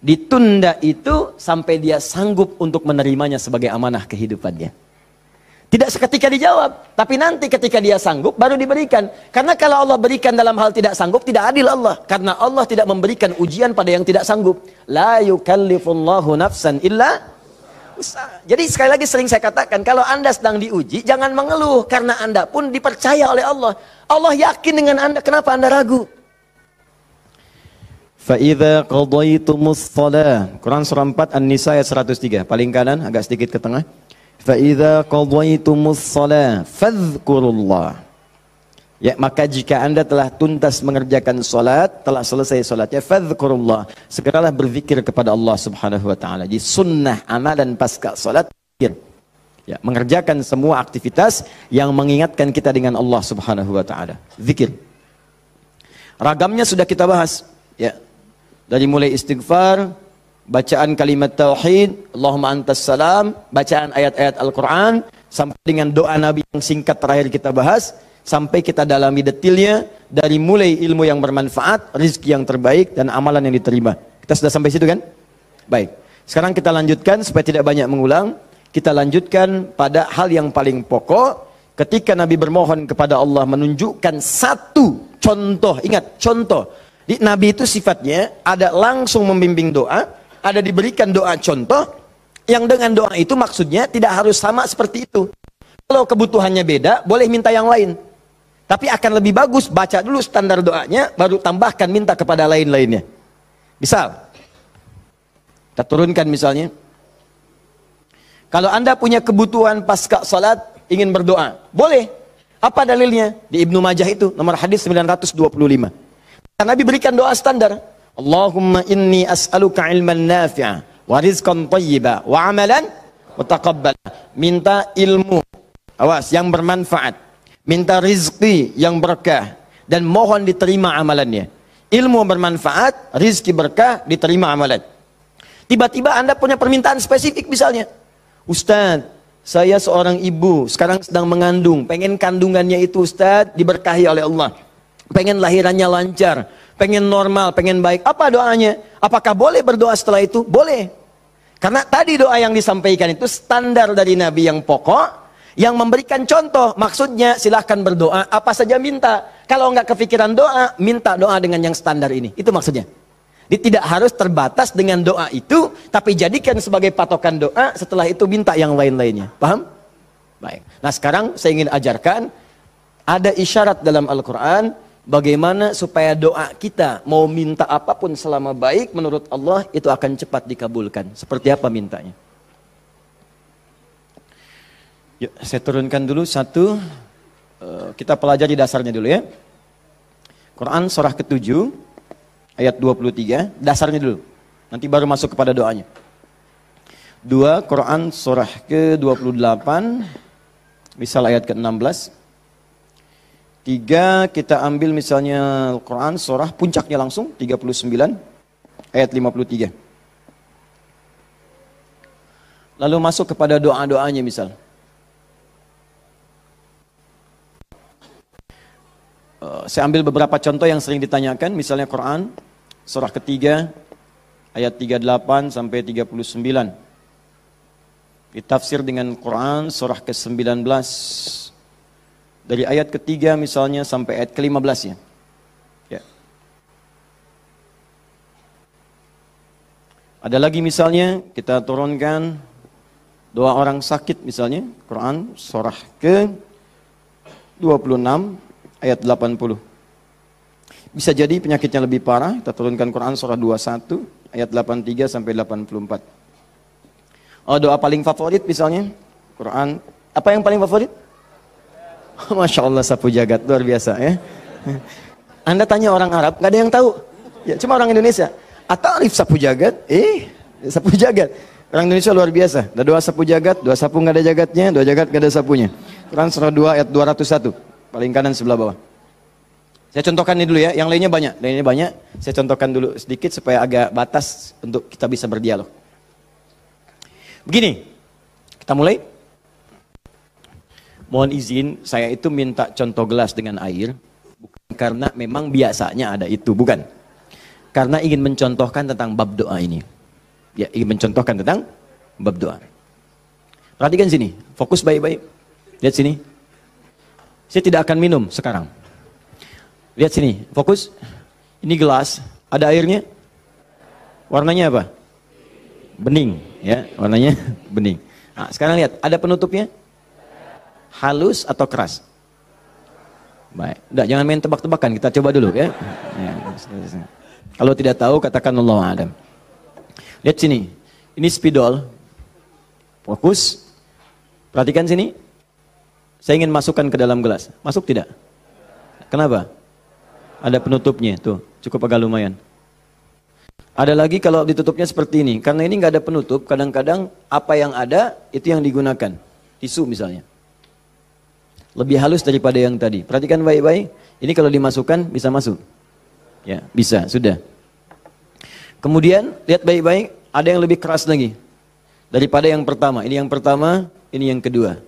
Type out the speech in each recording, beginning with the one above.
Ditunda itu sampai dia sanggup untuk menerimanya sebagai amanah kehidupannya. Tidak seketika dijawab, tapi nanti ketika dia sanggup baru diberikan. Karena kalau Allah berikan dalam hal tidak sanggup, tidak adil Allah. Karena Allah tidak memberikan ujian pada yang tidak sanggup. La yukallifullahu nafsan illa Jadi sekali lagi sering saya katakan, kalau Anda sedang diuji, jangan mengeluh. Karena Anda pun dipercaya oleh Allah. Allah yakin dengan Anda, kenapa Anda ragu? Fa'idha qadaytumus salah. Quran surah 4 An-Nisa ayat 103. Paling kanan agak sedikit ke tengah. Fa'idha qadaytumus salah fadhkurullah. Ya, maka jika anda telah tuntas mengerjakan solat, telah selesai solatnya, fadhkurullah. Segeralah berzikir kepada Allah subhanahu wa ta'ala. Jadi sunnah anak dan pasca solat, zikir. Ya, mengerjakan semua aktivitas yang mengingatkan kita dengan Allah subhanahu wa ta'ala. Zikir. Ragamnya sudah kita bahas. Ya, dari mulai istighfar, bacaan kalimat tauhid, Allahumma antas salam, bacaan ayat-ayat Al-Quran, sampai dengan doa Nabi yang singkat terakhir kita bahas, sampai kita dalami detailnya, dari mulai ilmu yang bermanfaat, rizki yang terbaik, dan amalan yang diterima. Kita sudah sampai situ kan? Baik. Sekarang kita lanjutkan supaya tidak banyak mengulang. Kita lanjutkan pada hal yang paling pokok. Ketika Nabi bermohon kepada Allah menunjukkan satu contoh. Ingat, contoh Nabi itu sifatnya ada langsung membimbing doa, ada diberikan doa contoh, yang dengan doa itu maksudnya tidak harus sama seperti itu. Kalau kebutuhannya beda, boleh minta yang lain. Tapi akan lebih bagus baca dulu standar doanya, baru tambahkan minta kepada lain-lainnya. Misal, kita turunkan misalnya. Kalau anda punya kebutuhan pasca salat, ingin berdoa, boleh. Apa dalilnya? Di Ibnu Majah itu, nomor hadis 925. Nabi berikan doa standar. Allahumma inni as'aluka ilman nafi'a wa rizqan tayyiba wa amalan mutaqabbal. Minta ilmu, awas, yang bermanfaat. Minta rizki yang berkah. Dan mohon diterima amalannya. Ilmu bermanfaat, rizki berkah, diterima amalan. Tiba-tiba Anda punya permintaan spesifik misalnya. Ustadz, saya seorang ibu, sekarang sedang mengandung. Pengen kandungannya itu Ustadz diberkahi oleh Allah pengen lahirannya lancar, pengen normal, pengen baik. Apa doanya? Apakah boleh berdoa setelah itu? Boleh. Karena tadi doa yang disampaikan itu standar dari Nabi yang pokok, yang memberikan contoh. Maksudnya silahkan berdoa, apa saja minta. Kalau nggak kepikiran doa, minta doa dengan yang standar ini. Itu maksudnya. Jadi tidak harus terbatas dengan doa itu, tapi jadikan sebagai patokan doa, setelah itu minta yang lain-lainnya. Paham? Baik. Nah sekarang saya ingin ajarkan, ada isyarat dalam Al-Quran, Bagaimana supaya doa kita mau minta apapun selama baik menurut Allah itu akan cepat dikabulkan. Seperti apa mintanya? Yuk, ya, saya turunkan dulu satu. Eh, kita pelajari dasarnya dulu ya. Quran surah ke-7 ayat 23. Dasarnya dulu. Nanti baru masuk kepada doanya. Dua Quran surah ke-28 misal ayat ke-16 Tiga, kita ambil misalnya Al-Quran, surah puncaknya langsung, 39, ayat 53. Lalu masuk kepada doa-doanya misal. Eh, saya ambil beberapa contoh yang sering ditanyakan, misalnya Quran, surah ketiga, ayat 38 sampai 39. Ditafsir dengan Quran, surah ke-19, dari ayat ketiga misalnya sampai ayat kelima 15 ya. ya. Ada lagi misalnya kita turunkan doa orang sakit misalnya Quran surah ke 26 ayat 80. Bisa jadi penyakitnya lebih parah, kita turunkan Quran surah 21 ayat 83 sampai 84. Oh, doa paling favorit misalnya Quran. Apa yang paling favorit? Masya Allah sapu jagat luar biasa ya. Anda tanya orang Arab nggak ada yang tahu. Ya, cuma orang Indonesia. Atarif sapu jagat, eh sapu jagat. Orang Indonesia luar biasa. Ada dua sapu jagat, dua sapu nggak ada jagatnya, dua jagat nggak ada sapunya. Quran surah 2 ayat 201. Paling kanan sebelah bawah. Saya contohkan ini dulu ya, yang lainnya banyak, Yang lainnya banyak. Saya contohkan dulu sedikit supaya agak batas untuk kita bisa berdialog. Begini, kita mulai mohon izin, saya itu minta contoh gelas dengan air, bukan karena memang biasanya ada itu, bukan. Karena ingin mencontohkan tentang bab doa ini. Ya, ingin mencontohkan tentang bab doa. Perhatikan sini, fokus baik-baik. Lihat sini. Saya tidak akan minum sekarang. Lihat sini, fokus. Ini gelas, ada airnya. Warnanya apa? Bening, ya. Warnanya bening. Nah, sekarang lihat, ada penutupnya? halus atau keras? Baik. Nggak, jangan main tebak-tebakan. Kita coba dulu ya. ya. ya. Kalau tidak tahu katakan Allah Adam. Lihat sini. Ini spidol. Fokus. Perhatikan sini. Saya ingin masukkan ke dalam gelas. Masuk tidak? Kenapa? Ada penutupnya tuh. Cukup agak lumayan. Ada lagi kalau ditutupnya seperti ini. Karena ini nggak ada penutup, kadang-kadang apa yang ada itu yang digunakan. Tisu misalnya lebih halus daripada yang tadi. Perhatikan baik-baik. Ini kalau dimasukkan bisa masuk. Ya, bisa, sudah. Kemudian lihat baik-baik, ada yang lebih keras lagi daripada yang pertama. Ini yang pertama, ini yang kedua.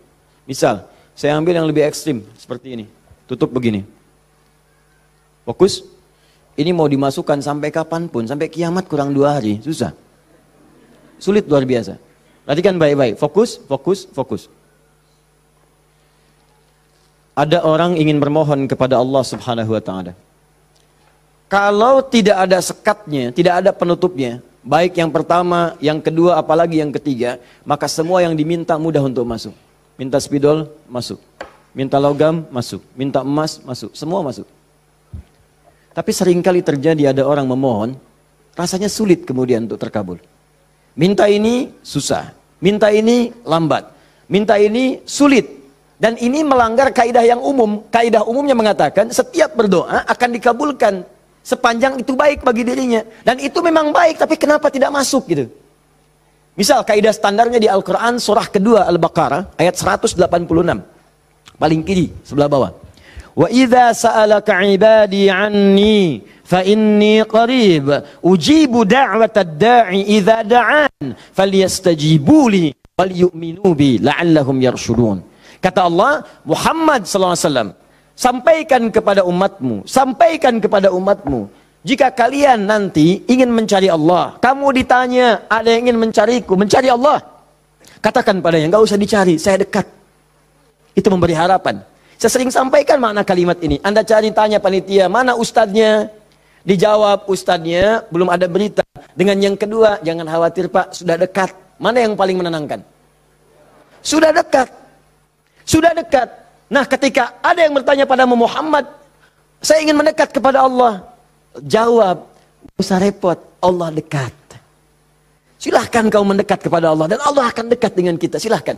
Misal, saya ambil yang lebih ekstrim seperti ini. Tutup begini. Fokus. Ini mau dimasukkan sampai kapanpun, sampai kiamat kurang dua hari, susah. Sulit luar biasa. Perhatikan baik-baik, fokus, fokus, fokus ada orang ingin bermohon kepada Allah Subhanahu wa taala. Kalau tidak ada sekatnya, tidak ada penutupnya, baik yang pertama, yang kedua, apalagi yang ketiga, maka semua yang diminta mudah untuk masuk. Minta spidol, masuk. Minta logam, masuk. Minta emas, masuk. Semua masuk. Tapi seringkali terjadi ada orang memohon, rasanya sulit kemudian untuk terkabul. Minta ini susah, minta ini lambat, minta ini sulit, dan ini melanggar kaidah yang umum. Kaidah umumnya mengatakan setiap berdoa akan dikabulkan sepanjang itu baik bagi dirinya. Dan itu memang baik, tapi kenapa tidak masuk gitu? Misal kaidah standarnya di Al-Qur'an surah kedua Al-Baqarah ayat 186. Paling kiri sebelah bawah. Wa idza sa'alaka 'ibadi 'anni fa inni qarib ujibu da'watad da'i idza da'an falyastajibuli wal yu'minu bi la'allahum yarshudun. Kata Allah, Muhammad SAW, sampaikan kepada umatmu, sampaikan kepada umatmu, jika kalian nanti ingin mencari Allah, kamu ditanya, ada yang ingin mencariku, mencari Allah. Katakan padanya, nggak usah dicari, saya dekat. Itu memberi harapan. Saya sering sampaikan makna kalimat ini. Anda cari tanya panitia, mana ustadznya? Dijawab ustadznya, belum ada berita. Dengan yang kedua, jangan khawatir pak, sudah dekat. Mana yang paling menenangkan? Sudah dekat. Sudah dekat. Nah, ketika ada yang bertanya pada Muhammad, saya ingin mendekat kepada Allah. Jawab, usah repot, Allah dekat. Silahkan kau mendekat kepada Allah dan Allah akan dekat dengan kita. Silahkan.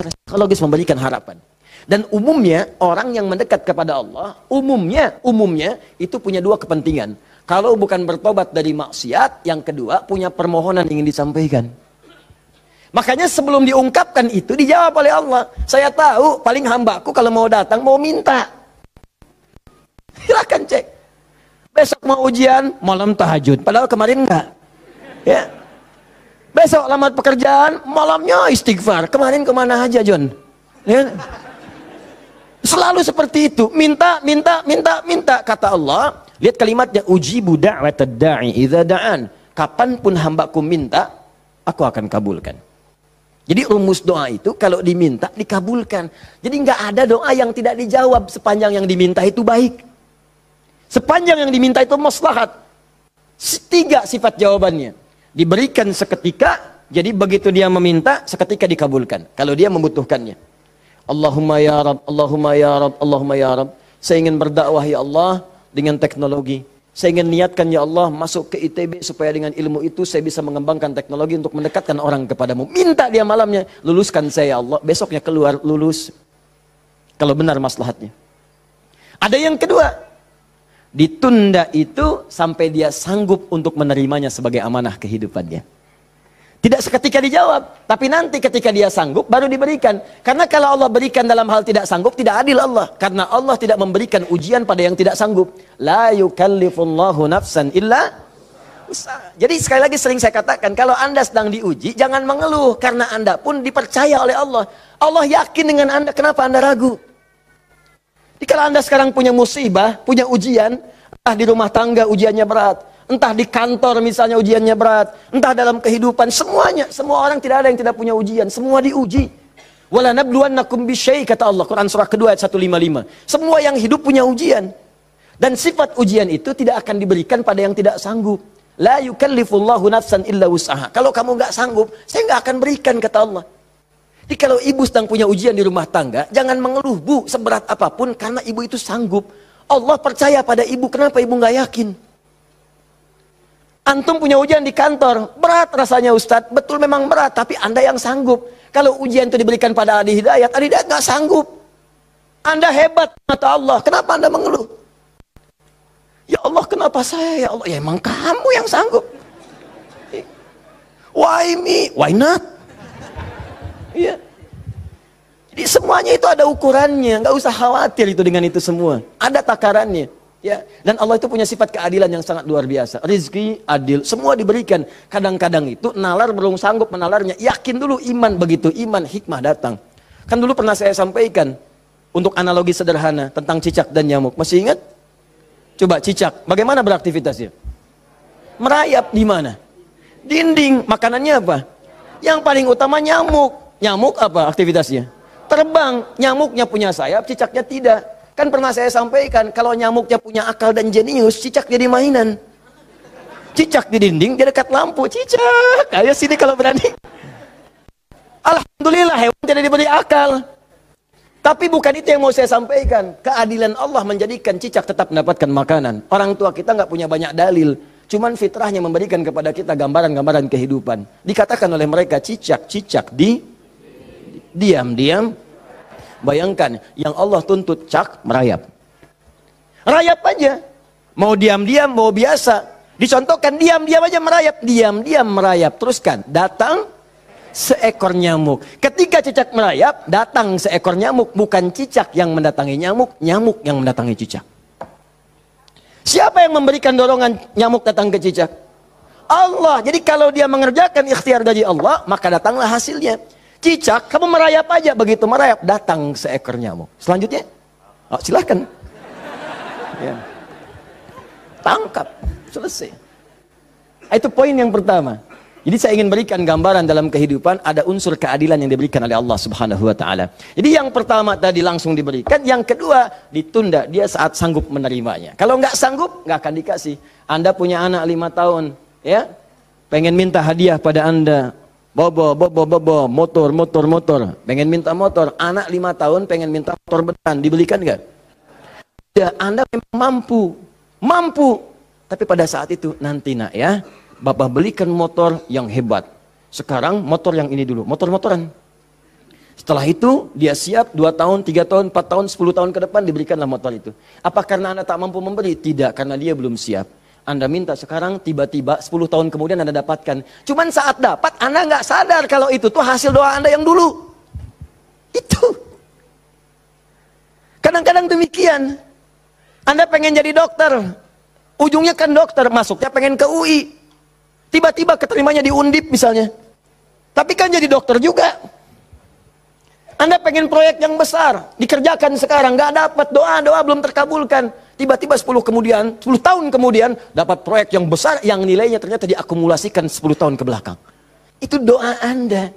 Psikologis memberikan harapan. Dan umumnya orang yang mendekat kepada Allah, umumnya umumnya itu punya dua kepentingan. Kalau bukan bertobat dari maksiat, yang kedua punya permohonan ingin disampaikan. Makanya sebelum diungkapkan itu dijawab oleh Allah. Saya tahu paling hambaku kalau mau datang mau minta. Silahkan cek. Besok mau ujian, malam tahajud. Padahal kemarin enggak. Ya. Besok lamat pekerjaan, malamnya istighfar. Kemarin kemana aja John? Ya. Selalu seperti itu. Minta, minta, minta, minta. Kata Allah, lihat kalimatnya. Uji budak da'an. Kapanpun hambaku minta, aku akan kabulkan. Jadi rumus doa itu kalau diminta dikabulkan. Jadi nggak ada doa yang tidak dijawab sepanjang yang diminta itu baik. Sepanjang yang diminta itu maslahat. Tiga sifat jawabannya. Diberikan seketika, jadi begitu dia meminta, seketika dikabulkan. Kalau dia membutuhkannya. Allahumma ya Rab, Allahumma ya Rab, Allahumma ya Rab. Saya ingin berdakwah ya Allah dengan teknologi. Saya ingin niatkan ya Allah masuk ke ITB supaya dengan ilmu itu saya bisa mengembangkan teknologi untuk mendekatkan orang kepadamu. Minta dia malamnya, luluskan saya ya Allah. Besoknya keluar lulus. Kalau benar maslahatnya. Ada yang kedua. Ditunda itu sampai dia sanggup untuk menerimanya sebagai amanah kehidupannya. Tidak seketika dijawab, tapi nanti ketika dia sanggup baru diberikan. Karena kalau Allah berikan dalam hal tidak sanggup tidak adil Allah, karena Allah tidak memberikan ujian pada yang tidak sanggup. La yukallifullahu nafsan illa usaha. Jadi sekali lagi sering saya katakan, kalau Anda sedang diuji jangan mengeluh karena Anda pun dipercaya oleh Allah. Allah yakin dengan Anda, kenapa Anda ragu? Jadi kalau Anda sekarang punya musibah, punya ujian, ah di rumah tangga ujiannya berat, Entah di kantor misalnya ujiannya berat, entah dalam kehidupan semuanya, semua orang tidak ada yang tidak punya ujian, semua diuji. Wala nabluwannakum bisyai kata Allah Quran surah kedua ayat 155. Semua yang hidup punya ujian. Dan sifat ujian itu tidak akan diberikan pada yang tidak sanggup. La yukallifullahu nafsan illa wus'aha. Kalau kamu nggak sanggup, saya nggak akan berikan kata Allah. Jadi kalau ibu sedang punya ujian di rumah tangga, jangan mengeluh bu seberat apapun karena ibu itu sanggup. Allah percaya pada ibu, kenapa ibu nggak yakin? Antum punya ujian di kantor, berat rasanya Ustadz, betul memang berat, tapi Anda yang sanggup. Kalau ujian itu diberikan pada Adi Hidayat, Adi Hidayat nggak sanggup. Anda hebat mata Allah, kenapa Anda mengeluh? Ya Allah, kenapa saya? Ya Allah, ya emang kamu yang sanggup. Why me? Why not? Iya. Jadi semuanya itu ada ukurannya, nggak usah khawatir itu dengan itu semua. Ada takarannya. Ya, dan Allah itu punya sifat keadilan yang sangat luar biasa. Rizki adil, semua diberikan. Kadang-kadang itu nalar belum sanggup menalarnya. Yakin dulu iman begitu, iman hikmah datang. Kan dulu pernah saya sampaikan untuk analogi sederhana tentang cicak dan nyamuk. Masih ingat? Coba cicak, bagaimana beraktivitasnya? Merayap di mana? Dinding, makanannya apa? Yang paling utama nyamuk. Nyamuk apa aktivitasnya? Terbang, nyamuknya punya sayap, cicaknya tidak Kan pernah saya sampaikan, kalau nyamuknya punya akal dan jenius, cicak jadi mainan. Cicak di dinding, dia dekat lampu, cicak. Ayo sini kalau berani. Alhamdulillah hewan tidak diberi akal. Tapi bukan itu yang mau saya sampaikan. Keadilan Allah menjadikan cicak tetap mendapatkan makanan. Orang tua kita nggak punya banyak dalil. Cuman fitrahnya memberikan kepada kita gambaran-gambaran kehidupan. Dikatakan oleh mereka cicak, cicak di diam-diam Bayangkan yang Allah tuntut cak merayap. Rayap aja. Mau diam-diam, mau biasa. Dicontohkan diam-diam aja merayap. Diam-diam merayap. Teruskan. Datang seekor nyamuk. Ketika cicak merayap, datang seekor nyamuk. Bukan cicak yang mendatangi nyamuk, nyamuk yang mendatangi cicak. Siapa yang memberikan dorongan nyamuk datang ke cicak? Allah. Jadi kalau dia mengerjakan ikhtiar dari Allah, maka datanglah hasilnya cicak, kamu merayap aja. Begitu merayap, datang seekor nyamuk. Selanjutnya, oh, silahkan. Ya. Tangkap, selesai. Itu poin yang pertama. Jadi saya ingin berikan gambaran dalam kehidupan ada unsur keadilan yang diberikan oleh Allah Subhanahu wa taala. Jadi yang pertama tadi langsung diberikan, yang kedua ditunda dia saat sanggup menerimanya. Kalau nggak sanggup nggak akan dikasih. Anda punya anak lima tahun, ya pengen minta hadiah pada Anda Bobo, bobo, bobo, motor, motor, motor. Pengen minta motor. Anak lima tahun pengen minta motor betan. Dibelikan nggak? Ya, Anda memang mampu. Mampu. Tapi pada saat itu, nanti nak ya. Bapak belikan motor yang hebat. Sekarang motor yang ini dulu. Motor-motoran. Setelah itu, dia siap dua tahun, tiga tahun, empat tahun, sepuluh tahun ke depan diberikanlah motor itu. Apa karena anak tak mampu membeli? Tidak, karena dia belum siap. Anda minta sekarang, tiba-tiba 10 tahun kemudian Anda dapatkan. Cuman saat dapat, Anda nggak sadar kalau itu tuh hasil doa Anda yang dulu. Itu. Kadang-kadang demikian. Anda pengen jadi dokter. Ujungnya kan dokter, masuknya pengen ke UI. Tiba-tiba keterimanya di undip misalnya. Tapi kan jadi dokter juga. Anda pengen proyek yang besar, dikerjakan sekarang, nggak dapat doa-doa belum terkabulkan. Tiba-tiba 10 kemudian, 10 tahun kemudian dapat proyek yang besar yang nilainya ternyata diakumulasikan 10 tahun ke belakang. Itu doa Anda.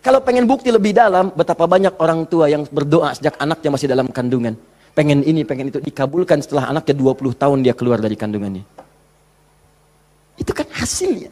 Kalau pengen bukti lebih dalam, betapa banyak orang tua yang berdoa sejak anaknya masih dalam kandungan. Pengen ini, pengen itu dikabulkan setelah anaknya 20 tahun dia keluar dari kandungannya. Itu kan hasilnya.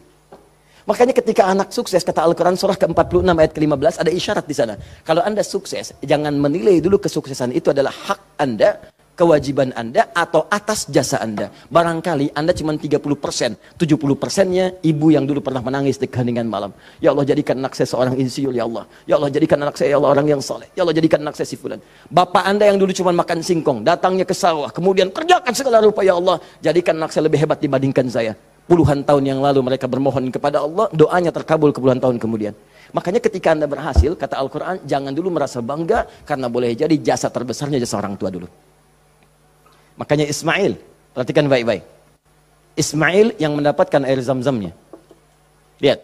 Makanya ketika anak sukses, kata Al-Quran surah ke-46 ayat ke-15, ada isyarat di sana. Kalau Anda sukses, jangan menilai dulu kesuksesan itu adalah hak Anda, kewajiban Anda atau atas jasa Anda. Barangkali Anda cuma 30 persen, 70 persennya ibu yang dulu pernah menangis di keheningan malam. Ya Allah jadikan anak saya seorang insiul ya Allah. Ya Allah jadikan anak saya ya Allah orang yang saleh. Ya Allah jadikan anak saya si fulan. Bapak Anda yang dulu cuma makan singkong, datangnya ke sawah, kemudian kerjakan segala rupa ya Allah. Jadikan anak saya lebih hebat dibandingkan saya. Puluhan tahun yang lalu mereka bermohon kepada Allah, doanya terkabul ke puluhan tahun kemudian. Makanya ketika Anda berhasil, kata Al-Quran, jangan dulu merasa bangga, karena boleh jadi jasa terbesarnya jasa orang tua dulu. Makanya Ismail, perhatikan baik-baik. Ismail yang mendapatkan air zam-zamnya. Lihat.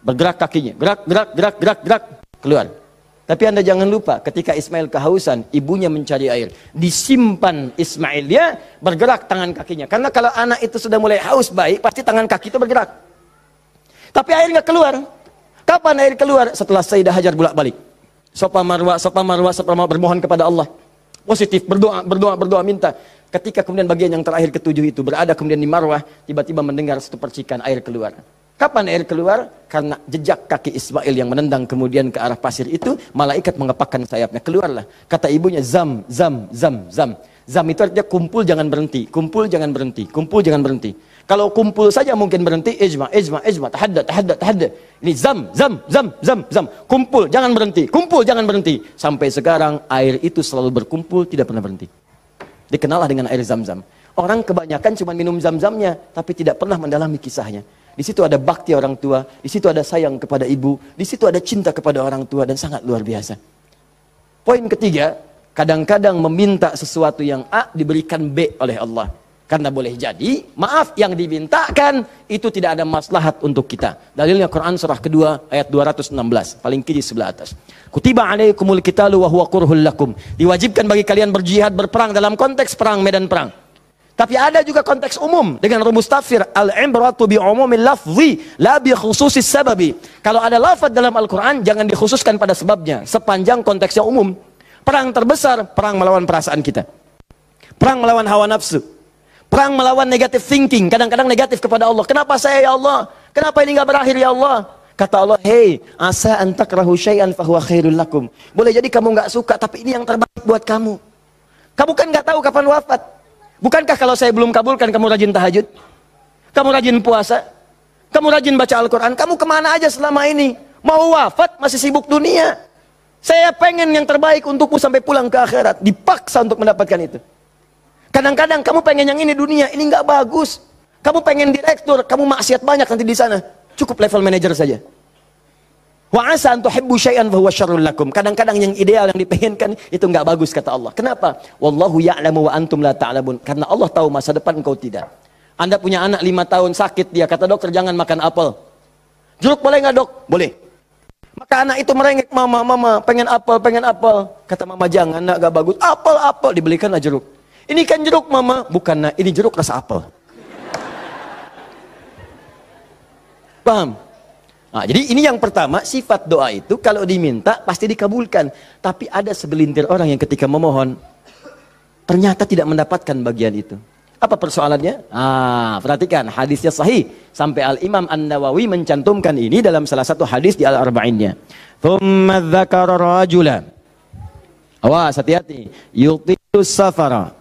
Bergerak kakinya. Gerak, gerak, gerak, gerak, gerak. Keluar. Tapi anda jangan lupa ketika Ismail kehausan, ibunya mencari air. Disimpan Ismail, dia ya, bergerak tangan kakinya. Karena kalau anak itu sudah mulai haus baik, pasti tangan kaki itu bergerak. Tapi air nggak keluar. Kapan air keluar? Setelah Sayyidah Hajar bolak balik. Sopa marwa, sopa marwa, sopa marwa bermohon kepada Allah positif, berdoa, berdoa, berdoa, minta. Ketika kemudian bagian yang terakhir ketujuh itu berada kemudian di Marwah, tiba-tiba mendengar satu percikan air keluar. Kapan air keluar? Karena jejak kaki Ismail yang menendang kemudian ke arah pasir itu, malaikat mengepakkan sayapnya. Keluarlah. Kata ibunya, zam, zam, zam, zam. Zam itu artinya kumpul jangan berhenti, kumpul jangan berhenti, kumpul jangan berhenti. Kalau kumpul saja mungkin berhenti ijma, ijma, ijma, tahadda, tahadda, tahadda. Ini zam, zam, zam, zam, zam. Kumpul, jangan berhenti. Kumpul, jangan berhenti. Sampai sekarang air itu selalu berkumpul, tidak pernah berhenti. Dikenallah dengan air zam-zam. Orang kebanyakan cuma minum zam-zamnya, tapi tidak pernah mendalami kisahnya. Di situ ada bakti orang tua, di situ ada sayang kepada ibu, di situ ada cinta kepada orang tua dan sangat luar biasa. Poin ketiga, kadang-kadang meminta sesuatu yang A diberikan B oleh Allah. Karena boleh jadi, maaf yang dimintakan itu tidak ada maslahat untuk kita. Dalilnya Quran surah kedua ayat 216, paling kiri sebelah atas. Kutiba alaikumul qitalu wa huwa kurhul lakum. Diwajibkan bagi kalian berjihad berperang dalam konteks perang medan perang. Tapi ada juga konteks umum dengan rumus tafsir al imratu bi umumil lafzi la bi khususis sababi. Kalau ada lafaz dalam Al-Qur'an jangan dikhususkan pada sebabnya sepanjang konteksnya umum. Perang terbesar perang melawan perasaan kita. Perang melawan hawa nafsu Perang melawan negatif thinking, kadang-kadang negatif kepada Allah. Kenapa saya ya Allah? Kenapa ini nggak berakhir ya Allah? Kata Allah, hey, asa rahu syai'an fahuwa khairul lakum. Boleh jadi kamu nggak suka, tapi ini yang terbaik buat kamu. Kamu kan nggak tahu kapan wafat. Bukankah kalau saya belum kabulkan, kamu rajin tahajud? Kamu rajin puasa? Kamu rajin baca Al-Quran? Kamu kemana aja selama ini? Mau wafat, masih sibuk dunia. Saya pengen yang terbaik untukmu sampai pulang ke akhirat. Dipaksa untuk mendapatkan itu. Kadang-kadang kamu pengen yang ini dunia, ini nggak bagus. Kamu pengen direktur, kamu maksiat banyak nanti di sana. Cukup level manager saja. Wa asa an syai'an fa lakum. Kadang-kadang yang ideal yang dipengenkan itu nggak bagus kata Allah. Kenapa? Wallahu ya'lamu wa antum la ta'lamun. Karena Allah tahu masa depan engkau tidak. Anda punya anak lima tahun sakit dia kata dokter jangan makan apel. Jeruk boleh nggak dok? Boleh. Maka anak itu merengek mama mama pengen apel pengen apel kata mama jangan nak bagus apel apel dibelikan aja jeruk. Ini kan jeruk mama. Bukan, nak, ini jeruk rasa apel. Paham? Nah, jadi ini yang pertama, sifat doa itu kalau diminta pasti dikabulkan. Tapi ada segelintir orang yang ketika memohon, ternyata tidak mendapatkan bagian itu. Apa persoalannya? Ah, perhatikan hadisnya sahih. Sampai Al-Imam An-Nawawi mencantumkan ini dalam salah satu hadis di Al-Arba'innya. Thumma dzakara rajula. Awas, hati-hati. Yutilu safara.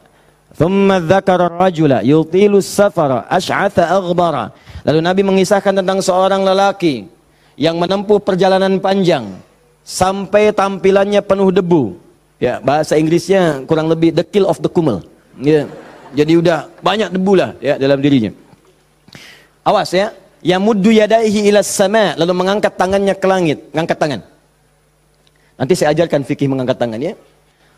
ثم ذكر الرجل يطيل السفر أشعث aghbara. Lalu Nabi mengisahkan tentang seorang lelaki yang menempuh perjalanan panjang sampai tampilannya penuh debu. Ya, bahasa Inggrisnya kurang lebih the kill of the kumel. Ya. Jadi udah banyak debu lah ya dalam dirinya. Awas ya, yamuddu yadaihi ila sama lalu mengangkat tangannya ke langit, mengangkat tangan. Nanti saya ajarkan fikih mengangkat tangan ya.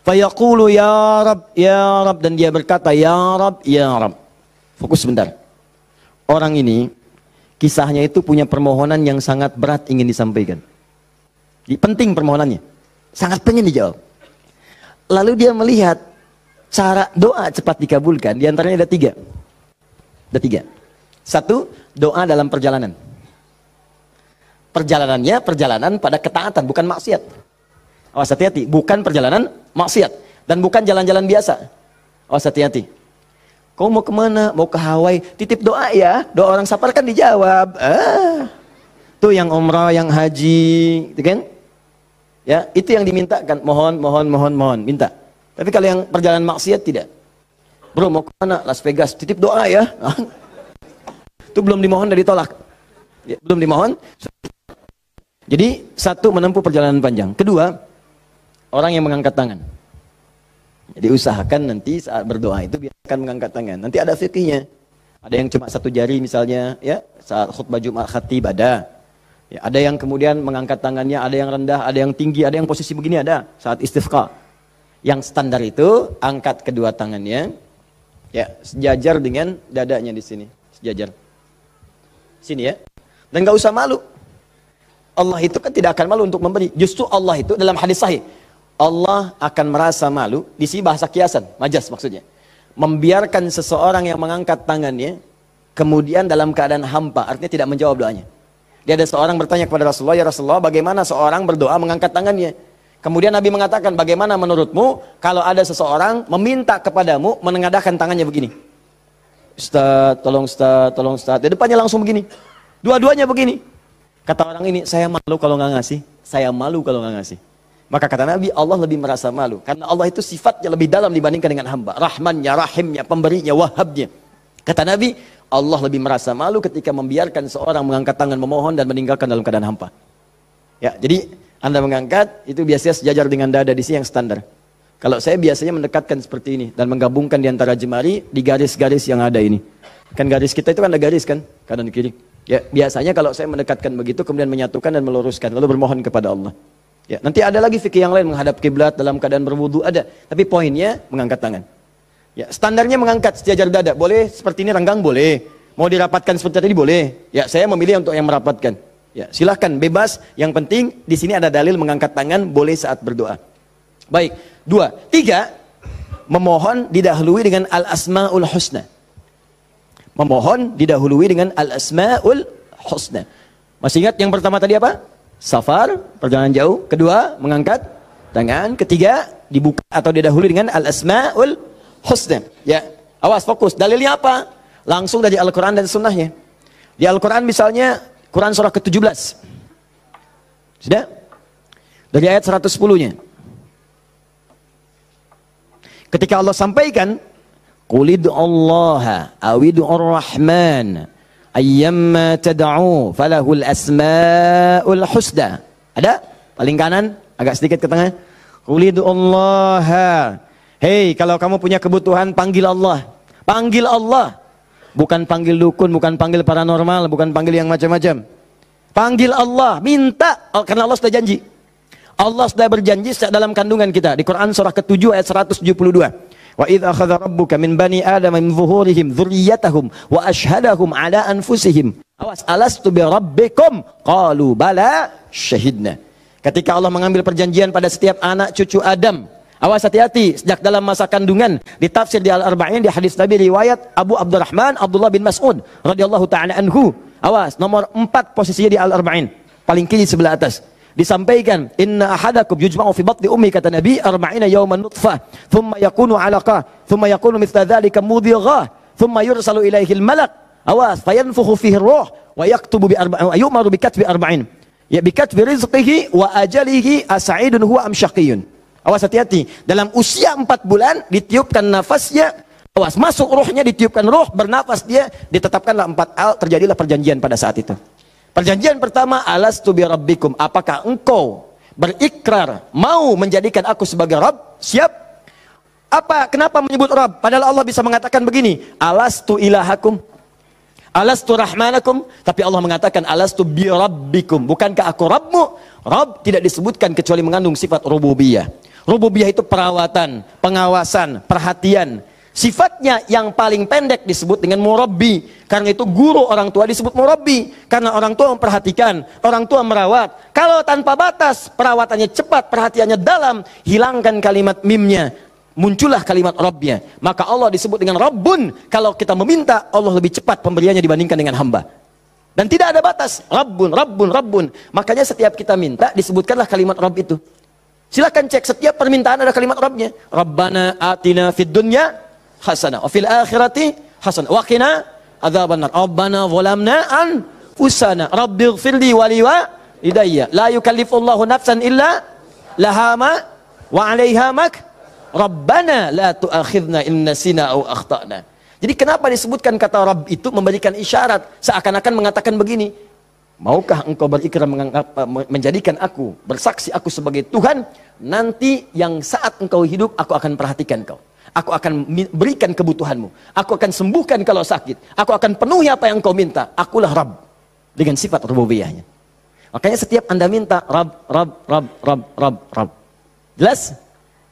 Fayaqulu ya Rab, ya Rab. Dan dia berkata ya Rab, ya Rab. Fokus sebentar. Orang ini, kisahnya itu punya permohonan yang sangat berat ingin disampaikan. Penting permohonannya. Sangat pengen dijawab. Lalu dia melihat cara doa cepat dikabulkan. Di antaranya ada tiga. Ada tiga. Satu, doa dalam perjalanan. Perjalanannya perjalanan pada ketaatan, bukan maksiat. Awas hati-hati, bukan perjalanan maksiat dan bukan jalan-jalan biasa. Awas hati-hati. Kau mau kemana? Mau ke Hawaii? Titip doa ya. Doa orang safar kan dijawab. Ah. Tuh yang umrah, yang haji, gitu kan? Ya, itu yang dimintakan. Mohon, mohon, mohon, mohon, minta. Tapi kalau yang perjalanan maksiat tidak. Bro mau kemana? Las Vegas. Titip doa ya. Itu belum dimohon dari tolak. Ya, belum dimohon. Jadi satu menempuh perjalanan panjang. Kedua, orang yang mengangkat tangan. Jadi usahakan nanti saat berdoa itu biarkan mengangkat tangan. Nanti ada fikihnya. Ada yang cuma satu jari misalnya, ya saat khutbah Jumat khatib ada. Ya, ada yang kemudian mengangkat tangannya, ada yang rendah, ada yang tinggi, ada yang posisi begini ada saat istifqa. Yang standar itu angkat kedua tangannya, ya sejajar dengan dadanya di sini, sejajar. Sini ya. Dan gak usah malu. Allah itu kan tidak akan malu untuk memberi. Justru Allah itu dalam hadis sahih, Allah akan merasa malu. Di sini bahasa kiasan, majas maksudnya. Membiarkan seseorang yang mengangkat tangannya, kemudian dalam keadaan hampa, artinya tidak menjawab doanya. Dia ada seorang bertanya kepada Rasulullah, ya Rasulullah bagaimana seorang berdoa mengangkat tangannya? Kemudian Nabi mengatakan, bagaimana menurutmu kalau ada seseorang meminta kepadamu menengadahkan tangannya begini? Ustaz, tolong Ustaz, tolong Ustaz. Di depannya langsung begini. Dua-duanya begini. Kata orang ini, saya malu kalau nggak ngasih. Saya malu kalau nggak ngasih. Maka kata Nabi, Allah lebih merasa malu. Karena Allah itu sifatnya lebih dalam dibandingkan dengan hamba. Rahmannya, rahimnya, pemberinya, wahabnya. Kata Nabi, Allah lebih merasa malu ketika membiarkan seorang mengangkat tangan memohon dan meninggalkan dalam keadaan hampa. Ya, jadi Anda mengangkat, itu biasanya sejajar dengan dada di sini yang standar. Kalau saya biasanya mendekatkan seperti ini dan menggabungkan di antara jemari di garis-garis yang ada ini. Kan garis kita itu kan ada garis kan, kanan kiri. Ya, biasanya kalau saya mendekatkan begitu kemudian menyatukan dan meluruskan lalu bermohon kepada Allah. Ya, nanti ada lagi fikih yang lain menghadap kiblat dalam keadaan berwudu ada, tapi poinnya mengangkat tangan. Ya, standarnya mengangkat sejajar dada. Boleh seperti ini renggang boleh. Mau dirapatkan seperti tadi boleh. Ya, saya memilih untuk yang merapatkan. Ya, silahkan bebas. Yang penting di sini ada dalil mengangkat tangan boleh saat berdoa. Baik. Dua, tiga, memohon didahului dengan al asmaul husna. Memohon didahului dengan al asmaul husna. Masih ingat yang pertama tadi apa? safar, perjalanan jauh. Kedua, mengangkat tangan. Ketiga, dibuka atau didahului dengan al-asma'ul husna. Ya, awas fokus. Dalilnya apa? Langsung dari Al-Quran dan sunnahnya. Di Al-Quran misalnya, Quran surah ke-17. Sudah? Dari ayat 110-nya. Ketika Allah sampaikan, Qulid Allah awidu ar-Rahman ayyamma tad'u falahul asmaul husda. Ada? Paling kanan, agak sedikit ke tengah. Qulidu Allah. Hei, kalau kamu punya kebutuhan panggil Allah. Panggil Allah. Bukan panggil dukun, bukan panggil paranormal, bukan panggil yang macam-macam. Panggil Allah, minta oh, karena Allah sudah janji. Allah sudah berjanji dalam kandungan kita di Quran surah ke-7 ayat 172. Wa idh akhadha rabbuka min bani Adam min zuhurihim dhurriyyatahum wa ashhadahum ala anfusihim. Awas alastu bi rabbikum? Qalu bala syahidna. Ketika Allah mengambil perjanjian pada setiap anak cucu Adam, Awas hati-hati sejak dalam masa kandungan di tafsir di Al-Arba'in di hadis Nabi riwayat Abu Abdurrahman Abdullah bin Mas'ud radhiyallahu taala anhu. Awas nomor 4 posisinya di Al-Arba'in paling kiri sebelah atas disampaikan inna ahadakum yujma'u fi batni ummi kata Nabi arba'ina yawman nutfah thumma yakunu alaqah thumma yakunu mithla dhalika mudhighah thumma yursalu ilaihi al-malak awas fayanfukhu fihi ar-ruh wa yaktubu bi arba'in yu'maru bi katbi arba'in ya bi katbi rizqihi wa ajalihi asa'idun huwa am syaqiyun awas hati-hati dalam usia 4 bulan ditiupkan nafasnya awas masuk ruhnya ditiupkan ruh bernafas dia ditetapkanlah empat al terjadilah perjanjian pada saat itu Perjanjian pertama, alastu bi rabbikum. Apakah engkau berikrar mau menjadikan aku sebagai Rob? Siap? Apa kenapa menyebut Rob? Padahal Allah bisa mengatakan begini, alastu ilahakum? Alastu rahmanakum? Tapi Allah mengatakan alastu bi rabbikum. Bukankah aku Robmu? Rob tidak disebutkan kecuali mengandung sifat rububiyah. Rububiyah itu perawatan, pengawasan, perhatian, Sifatnya yang paling pendek disebut dengan murabi. Karena itu guru orang tua disebut murabi. Karena orang tua memperhatikan, orang tua merawat. Kalau tanpa batas, perawatannya cepat, perhatiannya dalam, hilangkan kalimat mimnya. Muncullah kalimat Robnya. Maka Allah disebut dengan Rabbun. Kalau kita meminta, Allah lebih cepat pemberiannya dibandingkan dengan hamba. Dan tidak ada batas. Rabbun, Rabbun, Rabbun. Makanya setiap kita minta, disebutkanlah kalimat Rabb itu. Silahkan cek, setiap permintaan ada kalimat Rabbnya. Rabbana atina fid dunya hasanah wa fil akhirati hasanah wa qina adzaban nar rabbana zalamna an usana rabbighfirli wa liwa idayya la yukallifullahu nafsan illa laha ma wa 'alaiha mak rabbana la tu'akhidzna in nasina aw akhtana jadi kenapa disebutkan kata Rabb itu memberikan isyarat seakan-akan mengatakan begini Maukah engkau berikrar menjadikan aku bersaksi aku sebagai Tuhan? Nanti yang saat engkau hidup, aku akan perhatikan kau. Aku akan berikan kebutuhanmu. Aku akan sembuhkan kalau sakit. Aku akan penuhi apa yang kau minta. Akulah Rabb. Dengan sifat rububiyahnya. Makanya setiap Anda minta Rabb, Rabb, Rabb, Rabb, Rabb, Rabb. Jelas?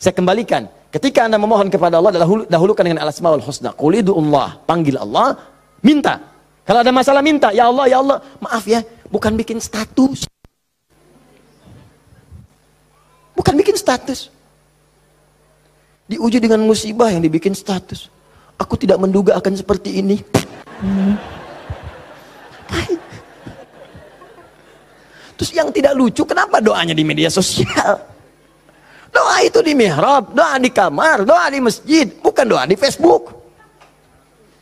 Saya kembalikan. Ketika Anda memohon kepada Allah, dahulu, dahulukan dengan al-asmaul husna. Qulidu Allah. Panggil Allah. Minta. Kalau ada masalah minta. Ya Allah, ya Allah. Maaf ya. Bukan bikin status. Bukan bikin status. Diuji dengan musibah yang dibikin status. Aku tidak menduga akan seperti ini. Terus yang tidak lucu kenapa doanya di media sosial? Doa itu di mihrab, doa di kamar, doa di masjid, bukan doa di Facebook.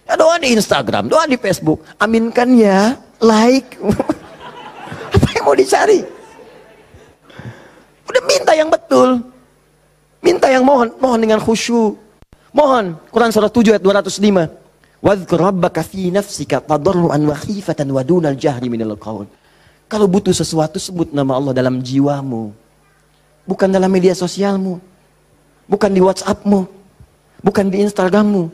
Ya, doa di Instagram, doa di Facebook. Aminkan ya, like. Apa yang mau dicari? Udah minta yang betul. Minta yang mohon, mohon dengan khusyuk. Mohon, Quran surah 7 ayat 205. Wadhkur rabbaka fi nafsika tadarruan wa khifatan wa dunal jahri minal qaul. Kalau butuh sesuatu sebut nama Allah dalam jiwamu. Bukan dalam media sosialmu. Bukan di WhatsAppmu. Bukan di Instagrammu.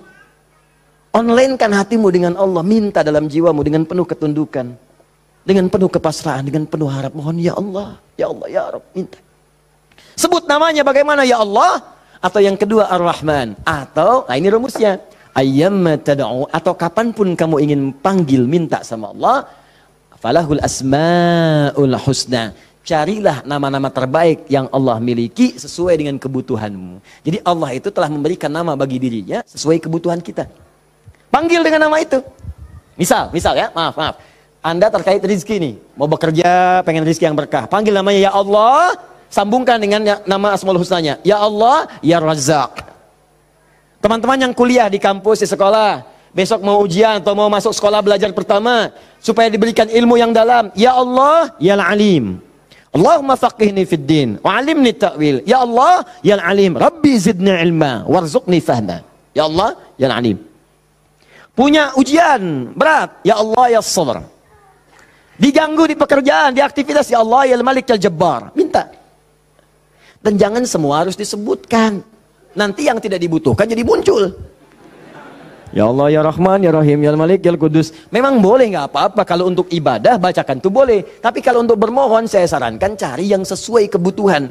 Online kan hatimu dengan Allah, minta dalam jiwamu dengan penuh ketundukan. Dengan penuh kepasrahan, dengan penuh harap. Mohon ya Allah, ya Allah, ya Rabb, minta. Sebut namanya bagaimana ya Allah? Atau yang kedua Ar-Rahman. Atau, nah ini rumusnya. Ayyamma tad'u. Atau kapanpun kamu ingin panggil minta sama Allah. Falahul asma'ul husna. Carilah nama-nama terbaik yang Allah miliki sesuai dengan kebutuhanmu. Jadi Allah itu telah memberikan nama bagi dirinya sesuai kebutuhan kita. Panggil dengan nama itu. Misal, misal ya, maaf, maaf. Anda terkait rezeki nih, mau bekerja, pengen rezeki yang berkah. Panggil namanya ya Allah, sambungkan dengan ya, nama Asmaul Husnanya. Ya Allah, Ya Razak. Teman-teman yang kuliah di kampus, di sekolah, besok mau ujian atau mau masuk sekolah belajar pertama, supaya diberikan ilmu yang dalam. Ya Allah, Ya Alim. Allahumma faqihni fid din wa alimni ta'wil. Ya Allah, Ya Alim. Rabbi zidni ilma warzuqni fahma. Ya Allah, Ya Alim. Punya ujian berat. Ya Allah, Ya Sabr. Diganggu di pekerjaan, di aktivitas. Ya Allah, Ya Malik, Ya Jabbar. Minta. Dan jangan semua harus disebutkan. Nanti yang tidak dibutuhkan jadi muncul. Ya Allah, Ya Rahman, Ya Rahim, Ya Malik, Ya Kudus. Memang boleh nggak apa-apa kalau untuk ibadah bacakan itu boleh. Tapi kalau untuk bermohon saya sarankan cari yang sesuai kebutuhan.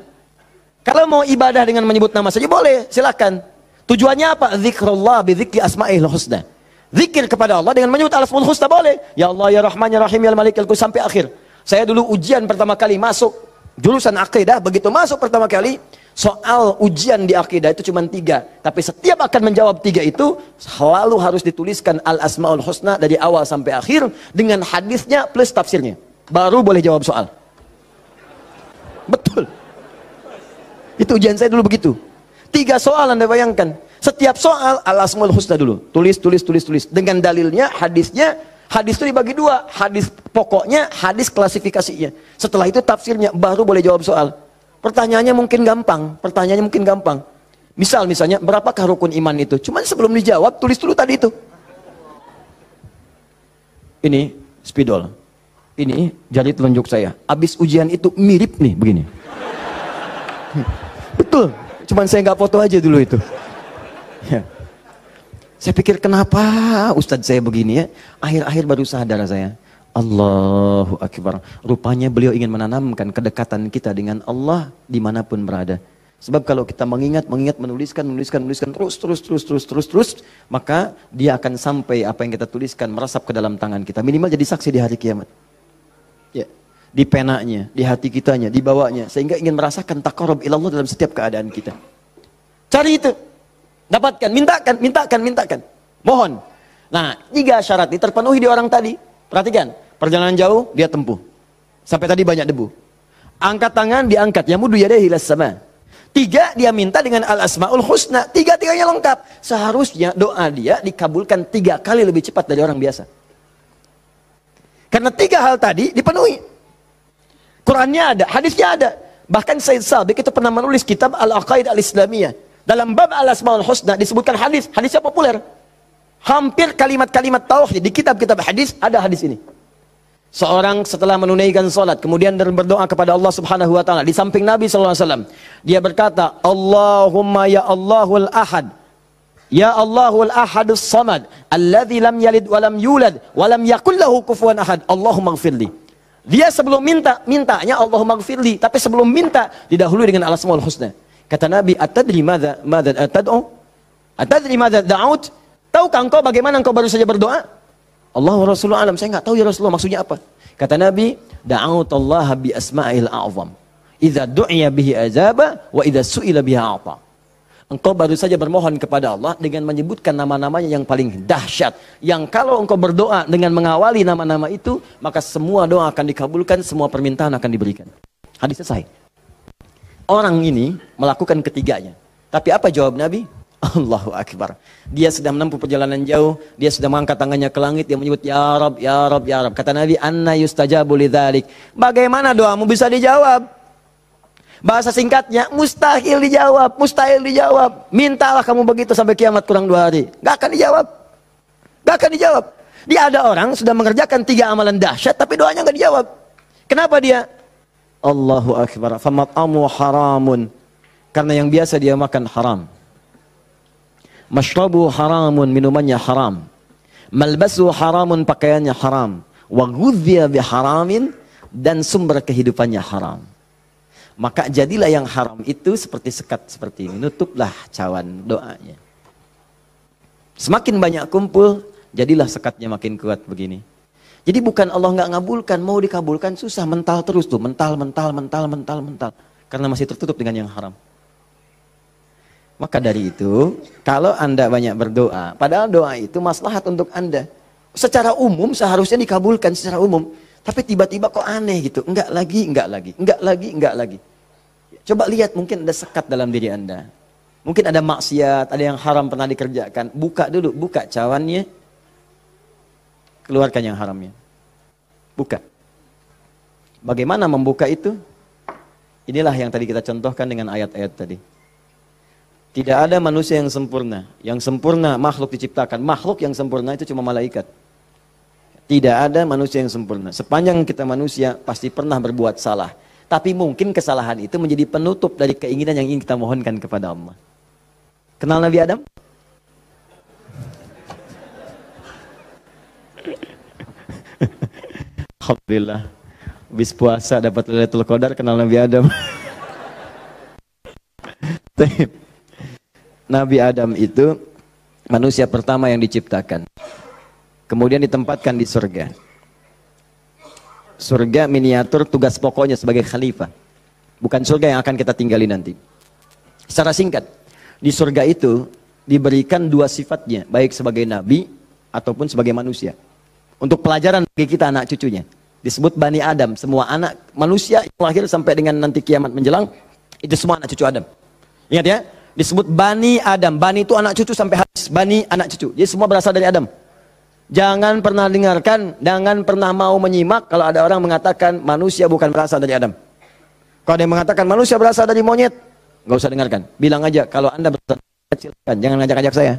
Kalau mau ibadah dengan menyebut nama saja boleh, silakan. Tujuannya apa? Zikrullah bi dzikri asma'il husna. Zikir kepada Allah dengan menyebut al husna boleh. Ya Allah, Ya Rahman, Ya Rahim, Ya Malik, Ya Kudus sampai akhir. Saya dulu ujian pertama kali masuk jurusan akidah begitu masuk pertama kali soal ujian di akidah itu cuma tiga tapi setiap akan menjawab tiga itu selalu harus dituliskan al asmaul husna dari awal sampai akhir dengan hadisnya plus tafsirnya baru boleh jawab soal betul itu ujian saya dulu begitu tiga soal anda bayangkan setiap soal al asmaul husna dulu tulis tulis tulis tulis dengan dalilnya hadisnya Hadis itu dibagi dua, hadis pokoknya, hadis klasifikasinya. Setelah itu tafsirnya baru boleh jawab soal. Pertanyaannya mungkin gampang, pertanyaannya mungkin gampang. Misal misalnya, berapakah rukun iman itu? Cuman sebelum dijawab, tulis dulu tadi itu. Ini spidol. Ini jari telunjuk saya. Abis ujian itu mirip nih begini. Betul. Cuman saya nggak foto aja dulu itu. Ya. Saya pikir kenapa Ustadz saya begini ya? Akhir-akhir baru sadar saya. Allahu Akbar. Rupanya beliau ingin menanamkan kedekatan kita dengan Allah dimanapun berada. Sebab kalau kita mengingat, mengingat, menuliskan, menuliskan, menuliskan terus, terus, terus, terus, terus, terus, maka dia akan sampai apa yang kita tuliskan meresap ke dalam tangan kita. Minimal jadi saksi di hari kiamat. Ya. Di penanya, di hati kitanya, di bawahnya. Sehingga ingin merasakan takarub ilallah dalam setiap keadaan kita. Cari itu. Dapatkan, mintakan, mintakan, mintakan. Mohon. Nah, tiga syarat ini terpenuhi di orang tadi. Perhatikan, perjalanan jauh dia tempuh. Sampai tadi banyak debu. Angkat tangan diangkat, yamudu hilas sama. Tiga dia minta dengan al asmaul husna, tiga-tiganya lengkap. Seharusnya doa dia dikabulkan tiga kali lebih cepat dari orang biasa. Karena tiga hal tadi dipenuhi. Qurannya ada, hadisnya ada. Bahkan Said Sabiq itu pernah menulis kitab Al-Aqaid Al-Islamiyah dalam bab al-asmaul husna disebutkan hadis, hadisnya populer. Hampir kalimat-kalimat tauhid di kitab-kitab hadis ada hadis ini. Seorang setelah menunaikan solat kemudian berdoa kepada Allah Subhanahu wa taala di samping Nabi sallallahu alaihi wasallam. Dia berkata, "Allahumma ya Allahul Ahad, Ya Allahul Ahad Samad, Alladhi lam yalid walam lam yulad wa lam kufuan ahad. Allahumma gfirli Dia sebelum minta, mintanya Allahumma gfirli tapi sebelum minta didahului dengan al-asmaul husna. Kata Nabi, "Atadri madza madza atad'u? Eh, Atadri madza da'ut? Tahukah engkau bagaimana engkau baru saja berdoa?" Allah wa Rasulullah alam, saya nggak tahu ya Rasulullah maksudnya apa. Kata Nabi, "Da'ut Allah bi asma'il a'zam. Idza du'iya bihi azaba wa idza su'ila biha a'ta." Engkau baru saja bermohon kepada Allah dengan menyebutkan nama-namanya yang paling dahsyat. Yang kalau engkau berdoa dengan mengawali nama-nama itu, maka semua doa akan dikabulkan, semua permintaan akan diberikan. Hadis selesai orang ini melakukan ketiganya. Tapi apa jawab Nabi? Allahu Akbar. Dia sudah menempuh perjalanan jauh, dia sudah mengangkat tangannya ke langit, dia menyebut Ya Rab, Ya Rab, Ya Rab. Kata Nabi, Anna yustajabu lidhalik. Bagaimana doamu bisa dijawab? Bahasa singkatnya, mustahil dijawab, mustahil dijawab. Mintalah kamu begitu sampai kiamat kurang dua hari. Gak akan dijawab. Gak akan dijawab. Dia ada orang sudah mengerjakan tiga amalan dahsyat, tapi doanya gak dijawab. Kenapa dia? Allahu akbar. Famat'amu haramun. Karena yang biasa dia makan haram. Mashrabu haramun, minumannya haram. Malbasu haramun, pakaiannya haram. Wa haramin dan sumber kehidupannya haram. Maka jadilah yang haram itu seperti sekat seperti ini. Nutuplah cawan doanya. Semakin banyak kumpul, jadilah sekatnya makin kuat begini. Jadi bukan Allah nggak ngabulkan, mau dikabulkan susah, mental terus tuh, mental, mental, mental, mental, mental. Karena masih tertutup dengan yang haram. Maka dari itu, kalau Anda banyak berdoa, padahal doa itu maslahat untuk Anda. Secara umum seharusnya dikabulkan secara umum. Tapi tiba-tiba kok aneh gitu, enggak lagi, enggak lagi, enggak lagi, enggak lagi. Coba lihat mungkin ada sekat dalam diri Anda. Mungkin ada maksiat, ada yang haram pernah dikerjakan. Buka dulu, buka cawannya, keluarkan yang haramnya. Buka. Bagaimana membuka itu? Inilah yang tadi kita contohkan dengan ayat-ayat tadi. Tidak ada manusia yang sempurna. Yang sempurna makhluk diciptakan. Makhluk yang sempurna itu cuma malaikat. Tidak ada manusia yang sempurna. Sepanjang kita manusia pasti pernah berbuat salah. Tapi mungkin kesalahan itu menjadi penutup dari keinginan yang ingin kita mohonkan kepada Allah. Kenal Nabi Adam? Alhamdulillah. Habis puasa dapat Lailatul Qadar kenal Nabi Adam. Nabi Adam itu manusia pertama yang diciptakan. Kemudian ditempatkan di surga. Surga miniatur tugas pokoknya sebagai khalifah. Bukan surga yang akan kita tinggali nanti. Secara singkat, di surga itu diberikan dua sifatnya, baik sebagai nabi ataupun sebagai manusia. Untuk pelajaran bagi kita anak cucunya disebut Bani Adam. Semua anak manusia yang lahir sampai dengan nanti kiamat menjelang, itu semua anak cucu Adam. Ingat ya, disebut Bani Adam. Bani itu anak cucu sampai habis. Bani anak cucu. Jadi semua berasal dari Adam. Jangan pernah dengarkan, jangan pernah mau menyimak kalau ada orang mengatakan manusia bukan berasal dari Adam. Kalau ada yang mengatakan manusia berasal dari monyet, nggak usah dengarkan. Bilang aja kalau anda berasal dari Jangan ngajak-ngajak saya.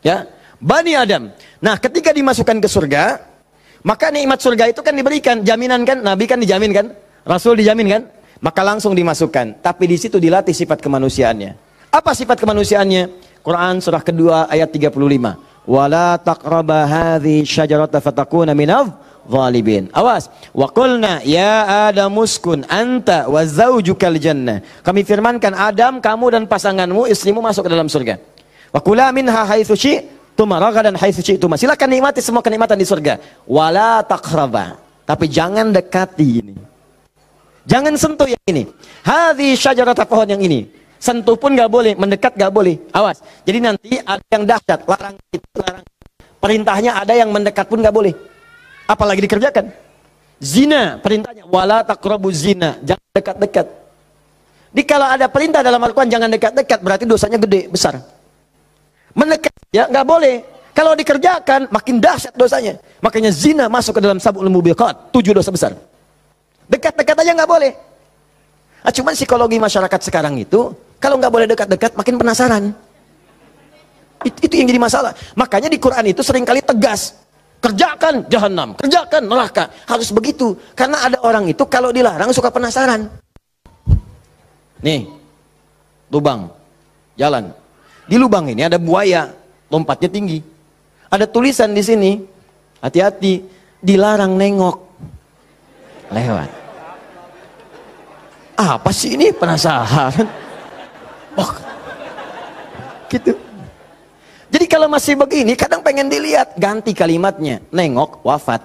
Ya, Bani Adam. Nah, ketika dimasukkan ke surga, maka nikmat surga itu kan diberikan, jaminan kan, Nabi kan dijamin kan, Rasul dijamin kan, maka langsung dimasukkan. Tapi di situ dilatih sifat kemanusiaannya. Apa sifat kemanusiaannya? Quran surah kedua ayat 35. Wala taqraba hadhi syajarata fatakuna minaf zalibin. Awas. wakulna ya Adam uskun anta wa zaujukal jannah. Kami firmankan Adam, kamu dan pasanganmu, istrimu masuk ke dalam surga. Wa kula minha tumaraga dan haitsu syi'tuma. Silakan nikmati semua kenikmatan di surga. Wala taqraba. Tapi jangan dekati ini. Jangan sentuh yang ini. Hadhi syajarat pohon yang ini. Sentuh pun gak boleh, mendekat gak boleh. Awas. Jadi nanti ada yang dahsyat, larang itu, larang. Perintahnya ada yang mendekat pun gak boleh. Apalagi dikerjakan. Zina, perintahnya wala taqrabu zina. Jangan dekat-dekat. Jadi kalau ada perintah dalam Al-Quran jangan dekat-dekat berarti dosanya gede, besar menekan ya nggak boleh kalau dikerjakan makin dahsyat dosanya makanya zina masuk ke dalam sabuk lembu mubiqat tujuh dosa besar dekat-dekat aja nggak boleh nah, cuman psikologi masyarakat sekarang itu kalau nggak boleh dekat-dekat makin penasaran itu, itu yang jadi masalah makanya di Quran itu seringkali tegas kerjakan jahanam kerjakan neraka harus begitu karena ada orang itu kalau dilarang suka penasaran nih lubang jalan di lubang ini ada buaya, lompatnya tinggi. Ada tulisan di sini, hati-hati, dilarang nengok. Lewat. Apa sih ini penasaran? Oh. Gitu. Jadi kalau masih begini, kadang pengen dilihat. Ganti kalimatnya, nengok wafat.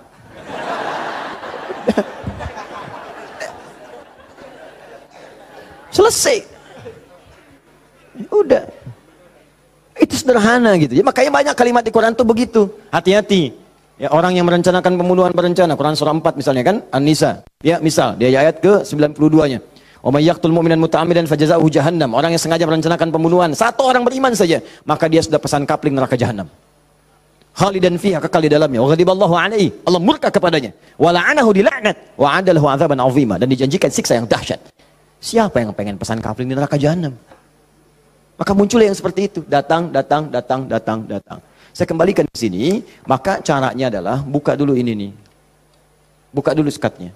Selesai. Udah. Itu sederhana gitu. Ya, makanya banyak kalimat di Quran tuh begitu. Hati-hati. Ya, orang yang merencanakan pembunuhan berencana. Quran surah 4 misalnya kan. An-Nisa. Ya, misal. Dia ayat ke 92-nya. Wa may mu'minan muta'ammidan fajazaohu jahannam. Orang yang sengaja merencanakan pembunuhan, satu orang beriman saja, maka dia sudah pesan kapling neraka jahanam. dan fiha kekal di dalamnya. Wa alaihi. Allah murka kepadanya. Wa dilaknat wa azaban azima dan dijanjikan siksa yang dahsyat. Siapa yang pengen pesan kapling di neraka jahanam? Maka muncul yang seperti itu, datang, datang, datang, datang, datang. Saya kembalikan ke sini, maka caranya adalah buka dulu ini nih. Buka dulu sekatnya.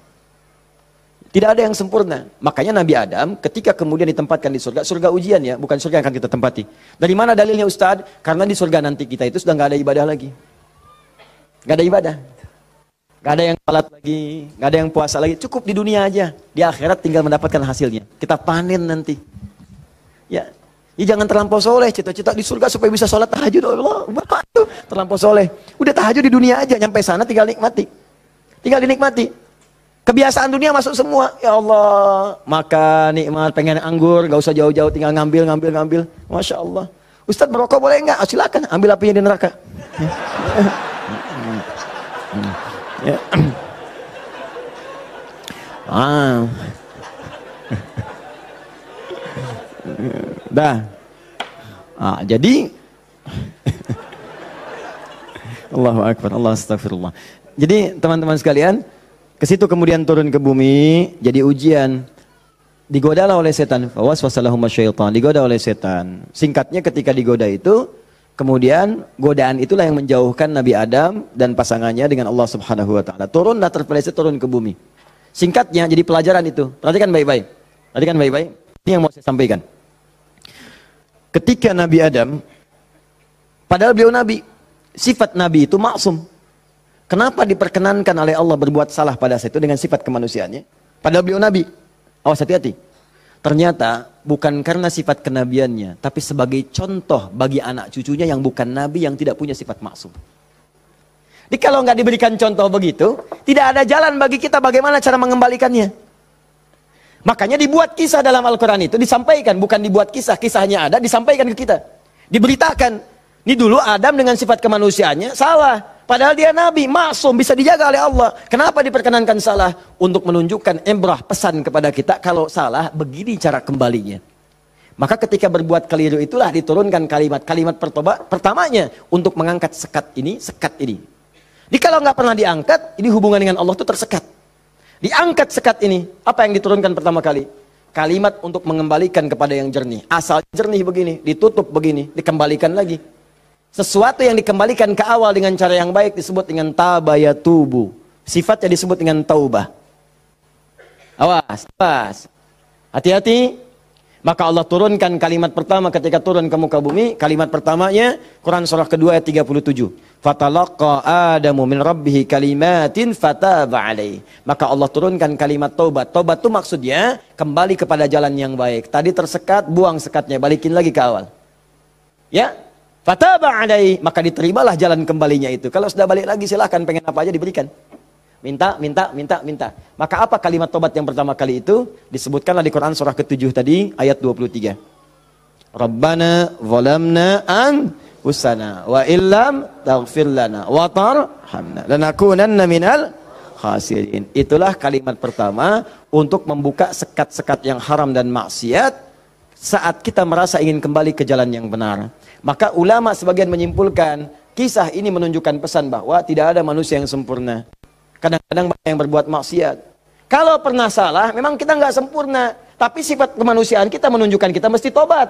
Tidak ada yang sempurna. Makanya Nabi Adam ketika kemudian ditempatkan di surga, surga ujian ya, bukan surga yang akan kita tempati. Dari mana dalilnya Ustaz? Karena di surga nanti kita itu sudah nggak ada ibadah lagi. Nggak ada ibadah. Nggak ada yang salat lagi, nggak ada yang puasa lagi. Cukup di dunia aja. Di akhirat tinggal mendapatkan hasilnya. Kita panen nanti. Ya, Ya jangan terlampau soleh, cita-cita di surga supaya bisa sholat tahajud. Allah, bapak tuh terlampau soleh. Udah tahajud di dunia aja, nyampe sana tinggal nikmati. Tinggal dinikmati. Kebiasaan dunia masuk semua. Ya Allah, makan, nikmat, pengen anggur, gak usah jauh-jauh, tinggal ngambil, ngambil, ngambil. Masya Allah. Ustadz merokok boleh enggak? Oh, ah, silakan, ambil apinya di neraka. Ya. Ya. ah. Dah. Nah, jadi Allahu Akbar, Allah astagfirullah. Jadi teman-teman sekalian, ke situ kemudian turun ke bumi, jadi ujian. Digodalah oleh setan, waswasalahumma syaitan, digoda oleh setan. Singkatnya ketika digoda itu, kemudian godaan itulah yang menjauhkan Nabi Adam dan pasangannya dengan Allah Subhanahu wa taala. Turunlah terpeleset turun ke bumi. Singkatnya jadi pelajaran itu. Perhatikan baik-baik. Perhatikan baik-baik. Ini yang mau saya sampaikan. Ketika Nabi Adam, padahal beliau Nabi, sifat Nabi itu maksum. Kenapa diperkenankan oleh Allah berbuat salah pada saat itu dengan sifat kemanusiaannya? Padahal beliau Nabi. Awas hati-hati. Ternyata bukan karena sifat kenabiannya, tapi sebagai contoh bagi anak cucunya yang bukan Nabi yang tidak punya sifat maksum. Jadi kalau nggak diberikan contoh begitu, tidak ada jalan bagi kita bagaimana cara mengembalikannya. Makanya dibuat kisah dalam Al-Quran itu disampaikan, bukan dibuat kisah, kisahnya ada, disampaikan ke kita. Diberitakan. Ini dulu Adam dengan sifat kemanusiaannya salah. Padahal dia nabi, maksum, bisa dijaga oleh Allah. Kenapa diperkenankan salah? Untuk menunjukkan embrah pesan kepada kita, kalau salah begini cara kembalinya. Maka ketika berbuat keliru itulah diturunkan kalimat-kalimat pertamanya untuk mengangkat sekat ini, sekat ini. Jadi kalau nggak pernah diangkat, ini hubungan dengan Allah itu tersekat. Diangkat sekat ini, apa yang diturunkan pertama kali? Kalimat untuk mengembalikan kepada yang jernih. Asal jernih begini, ditutup begini, dikembalikan lagi. Sesuatu yang dikembalikan ke awal dengan cara yang baik disebut dengan tabaya tubuh. Sifatnya disebut dengan taubah. Awas, awas. Hati-hati, maka Allah turunkan kalimat pertama ketika turun ke muka bumi, kalimat pertamanya Quran surah kedua ayat 37. Fatalaqa Adamu min rabbih kalimatin fataba alaih. Maka Allah turunkan kalimat taubat. Taubat itu maksudnya kembali kepada jalan yang baik. Tadi tersekat, buang sekatnya, balikin lagi ke awal. Ya, fataba alaih, maka diterimalah jalan kembalinya itu. Kalau sudah balik lagi silahkan pengen apa aja diberikan. Minta, minta, minta, minta. Maka apa kalimat tobat yang pertama kali itu? Disebutkanlah di Quran surah ke-7 tadi ayat 23. Rabbana zalamna an usana wa illam taghfir lana wa tarhamna lanakunanna minal khasirin. Itulah kalimat pertama untuk membuka sekat-sekat yang haram dan maksiat saat kita merasa ingin kembali ke jalan yang benar. Maka ulama sebagian menyimpulkan kisah ini menunjukkan pesan bahwa tidak ada manusia yang sempurna. Kadang-kadang banyak yang berbuat maksiat. Kalau pernah salah, memang kita nggak sempurna. Tapi sifat kemanusiaan kita menunjukkan kita mesti tobat.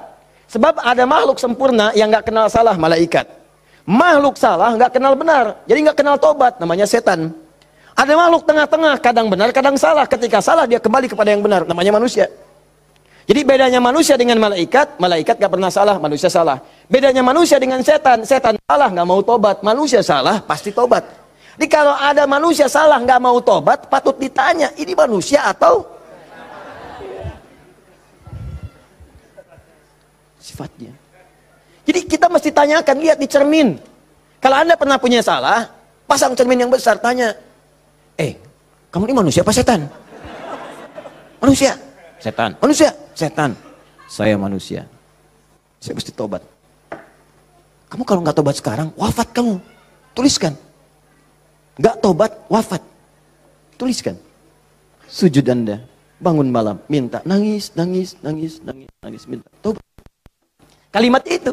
Sebab ada makhluk sempurna yang nggak kenal salah, malaikat. Makhluk salah nggak kenal benar, jadi nggak kenal tobat, namanya setan. Ada makhluk tengah-tengah, kadang benar, kadang salah. Ketika salah dia kembali kepada yang benar, namanya manusia. Jadi bedanya manusia dengan malaikat, malaikat gak pernah salah, manusia salah. Bedanya manusia dengan setan, setan salah nggak mau tobat, manusia salah pasti tobat. Jadi kalau ada manusia salah nggak mau tobat, patut ditanya, ini manusia atau sifatnya. Jadi kita mesti tanyakan, lihat di cermin. Kalau Anda pernah punya salah, pasang cermin yang besar, tanya, eh, kamu ini manusia apa setan? Manusia, setan, manusia, setan. Saya manusia. Saya mesti tobat. Kamu kalau nggak tobat sekarang, wafat kamu. Tuliskan, Gak tobat, wafat. Tuliskan. Sujud anda. Bangun malam, minta. Nangis, nangis, nangis, nangis, nangis, minta. Tobat. Kalimat itu.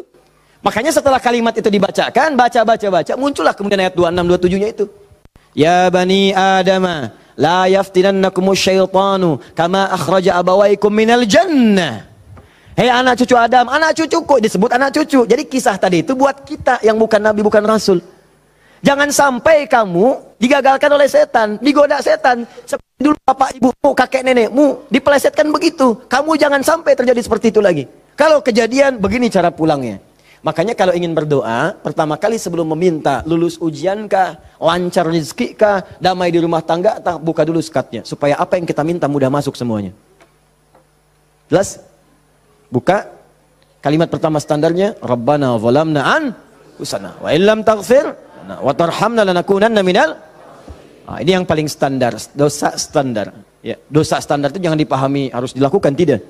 Makanya setelah kalimat itu dibacakan, baca, baca, baca. Muncullah kemudian ayat 26, 27-nya itu. Ya Bani Adama, la yaftinannakumu syaitanu kama akhraja abawaikum minal jannah. Hei anak cucu Adam, anak cucuku disebut anak cucu. Jadi kisah tadi itu buat kita yang bukan nabi, bukan rasul. Jangan sampai kamu digagalkan oleh setan, digoda setan. Seperti dulu bapak ibumu, kakek nenekmu dipelesetkan begitu. Kamu jangan sampai terjadi seperti itu lagi. Kalau kejadian begini cara pulangnya. Makanya kalau ingin berdoa, pertama kali sebelum meminta lulus ujian kah, lancar rezeki kah, damai di rumah tangga, tak buka dulu skatnya supaya apa yang kita minta mudah masuk semuanya. Jelas? Buka kalimat pertama standarnya Rabbana zalamna an husana wa illam taghfir Nah, wa tarhamna lanakunanna minal ah, ini yang paling standar, dosa standar. Ya, dosa standar itu jangan dipahami harus dilakukan tidak.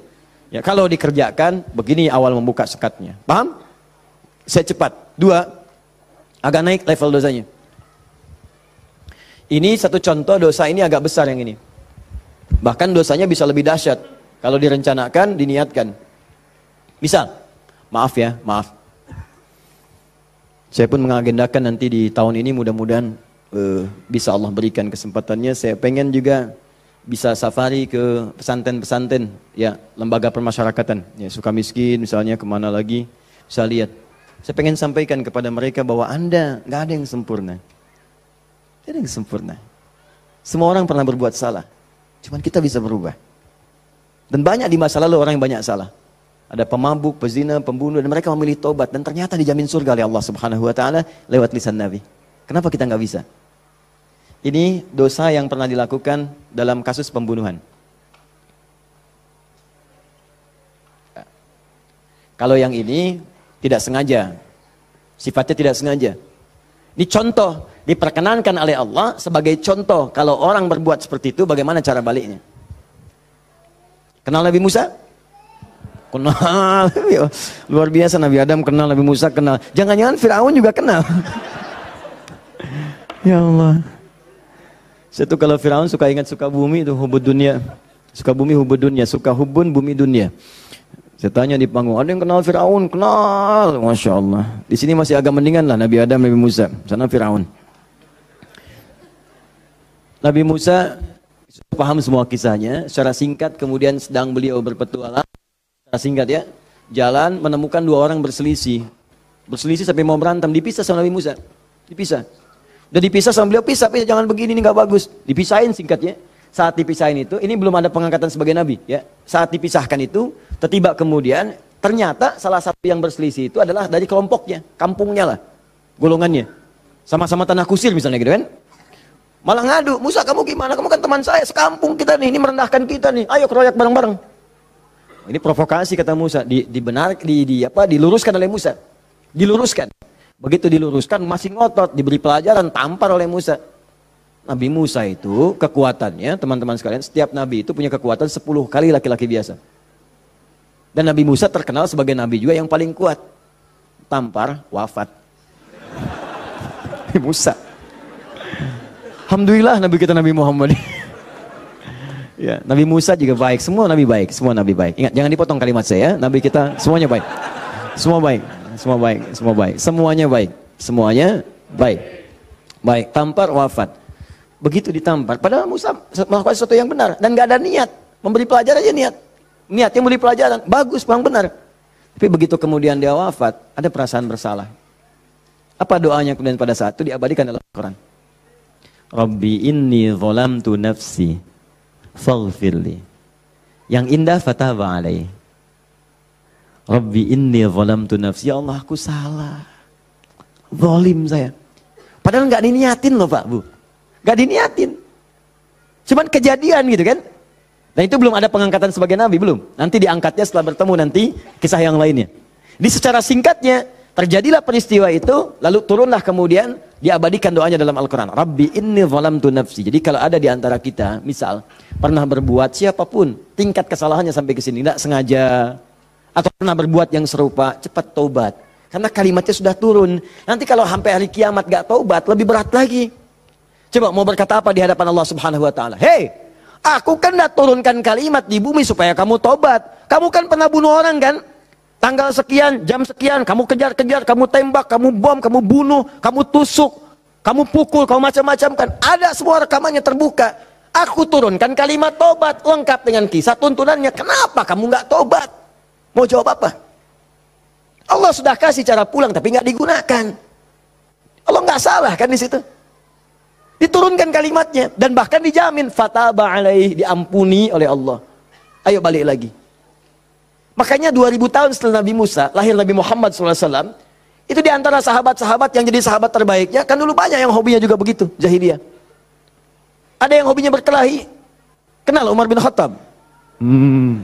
Ya, kalau dikerjakan begini awal membuka sekatnya. Paham? Saya cepat. Dua, agak naik level dosanya. Ini satu contoh dosa ini agak besar yang ini. Bahkan dosanya bisa lebih dahsyat kalau direncanakan, diniatkan. bisa, maaf ya, maaf. Saya pun mengagendakan nanti di tahun ini mudah-mudahan uh, bisa Allah berikan kesempatannya. Saya pengen juga bisa safari ke pesantren-pesantren, ya lembaga permasyarakatan, ya suka miskin misalnya kemana lagi, bisa lihat. Saya pengen sampaikan kepada mereka bahwa anda nggak ada yang sempurna, tidak ada yang sempurna. Semua orang pernah berbuat salah, cuman kita bisa berubah. Dan banyak di masa lalu orang yang banyak salah ada pemabuk, pezina, pembunuh dan mereka memilih tobat dan ternyata dijamin surga oleh Allah Subhanahu wa taala lewat lisan Nabi. Kenapa kita nggak bisa? Ini dosa yang pernah dilakukan dalam kasus pembunuhan. Kalau yang ini tidak sengaja, sifatnya tidak sengaja. Ini contoh diperkenankan oleh Allah sebagai contoh kalau orang berbuat seperti itu bagaimana cara baliknya. Kenal Nabi Musa? kenal luar biasa Nabi Adam kenal Nabi Musa kenal jangan-jangan Firaun juga kenal ya Allah satu kalau Firaun suka ingat suka bumi itu hubud dunia suka bumi hubud dunia suka hubun bumi dunia saya tanya di panggung ada yang kenal Firaun kenal Masya Allah di sini masih agak mendingan lah Nabi Adam Nabi Musa sana Firaun Nabi Musa paham semua kisahnya secara singkat kemudian sedang beliau berpetualang Secara singkat ya, jalan menemukan dua orang berselisih. Berselisih sampai mau berantem, dipisah sama Nabi Musa. Dipisah. Udah dipisah sama beliau, pisah, pisah, jangan begini, ini nggak bagus. Dipisahin singkatnya. Saat dipisahin itu, ini belum ada pengangkatan sebagai Nabi. ya. Saat dipisahkan itu, tertiba kemudian, ternyata salah satu yang berselisih itu adalah dari kelompoknya, kampungnya lah, golongannya. Sama-sama tanah kusir misalnya gitu kan. Malah ngadu, Musa kamu gimana? Kamu kan teman saya, sekampung kita nih, ini merendahkan kita nih. Ayo keroyak bareng-bareng. Ini provokasi kata Musa, di, dibenar, di, di apa? Diluruskan oleh Musa, diluruskan. Begitu diluruskan masih ngotot, diberi pelajaran, tampar oleh Musa. Nabi Musa itu kekuatannya, teman-teman sekalian, setiap nabi itu punya kekuatan 10 kali laki-laki biasa. Dan Nabi Musa terkenal sebagai nabi juga yang paling kuat. Tampar, wafat. Nabi Musa. Alhamdulillah Nabi kita Nabi Muhammad. Ya, Nabi Musa juga baik, semua Nabi baik, semua Nabi baik. Ingat, jangan dipotong kalimat saya. Ya. Nabi kita semuanya baik, semua baik, semua baik, semua baik, semuanya baik, semuanya baik, baik. Tampar wafat, begitu ditampar. Padahal Musa melakukan sesuatu yang benar dan gak ada niat memberi pelajaran aja niat, niatnya memberi pelajaran, bagus, memang benar. Tapi begitu kemudian dia wafat, ada perasaan bersalah. Apa doanya kemudian pada saat itu diabadikan dalam Al-Quran? Rabbi inni tu nafsi faghfirli. Yang indah fataba alaih. Rabbi inni zalamtu nafsi. Ya Allah aku salah. Zalim saya. Padahal nggak diniatin loh Pak Bu. Nggak diniatin. Cuman kejadian gitu kan. Dan itu belum ada pengangkatan sebagai nabi, belum. Nanti diangkatnya setelah bertemu nanti kisah yang lainnya. Di secara singkatnya, Terjadilah peristiwa itu, lalu turunlah kemudian diabadikan doanya dalam Al-Quran. Rabbi inni zalamtu nafsi. Jadi kalau ada di antara kita, misal, pernah berbuat siapapun, tingkat kesalahannya sampai ke sini, tidak sengaja, atau pernah berbuat yang serupa, cepat taubat. Karena kalimatnya sudah turun. Nanti kalau sampai hari kiamat gak taubat, lebih berat lagi. Coba mau berkata apa di hadapan Allah Subhanahu wa taala? Hei, aku kan dah turunkan kalimat di bumi supaya kamu taubat. Kamu kan pernah bunuh orang kan? Tanggal sekian, jam sekian, kamu kejar-kejar, kamu tembak, kamu bom, kamu bunuh, kamu tusuk, kamu pukul, kamu macam-macam kan. Ada semua rekamannya terbuka. Aku turunkan kalimat tobat lengkap dengan kisah tuntunannya. Kenapa kamu nggak tobat? Mau jawab apa? Allah sudah kasih cara pulang tapi nggak digunakan. Allah nggak salah kan di situ. Diturunkan kalimatnya dan bahkan dijamin fataba alaih diampuni oleh Allah. Ayo balik lagi. Makanya 2000 tahun setelah Nabi Musa, lahir Nabi Muhammad SAW, itu diantara sahabat-sahabat yang jadi sahabat terbaiknya, kan dulu banyak yang hobinya juga begitu, jahiliyah. Ada yang hobinya berkelahi. Kenal Umar bin Khattab. Hmm.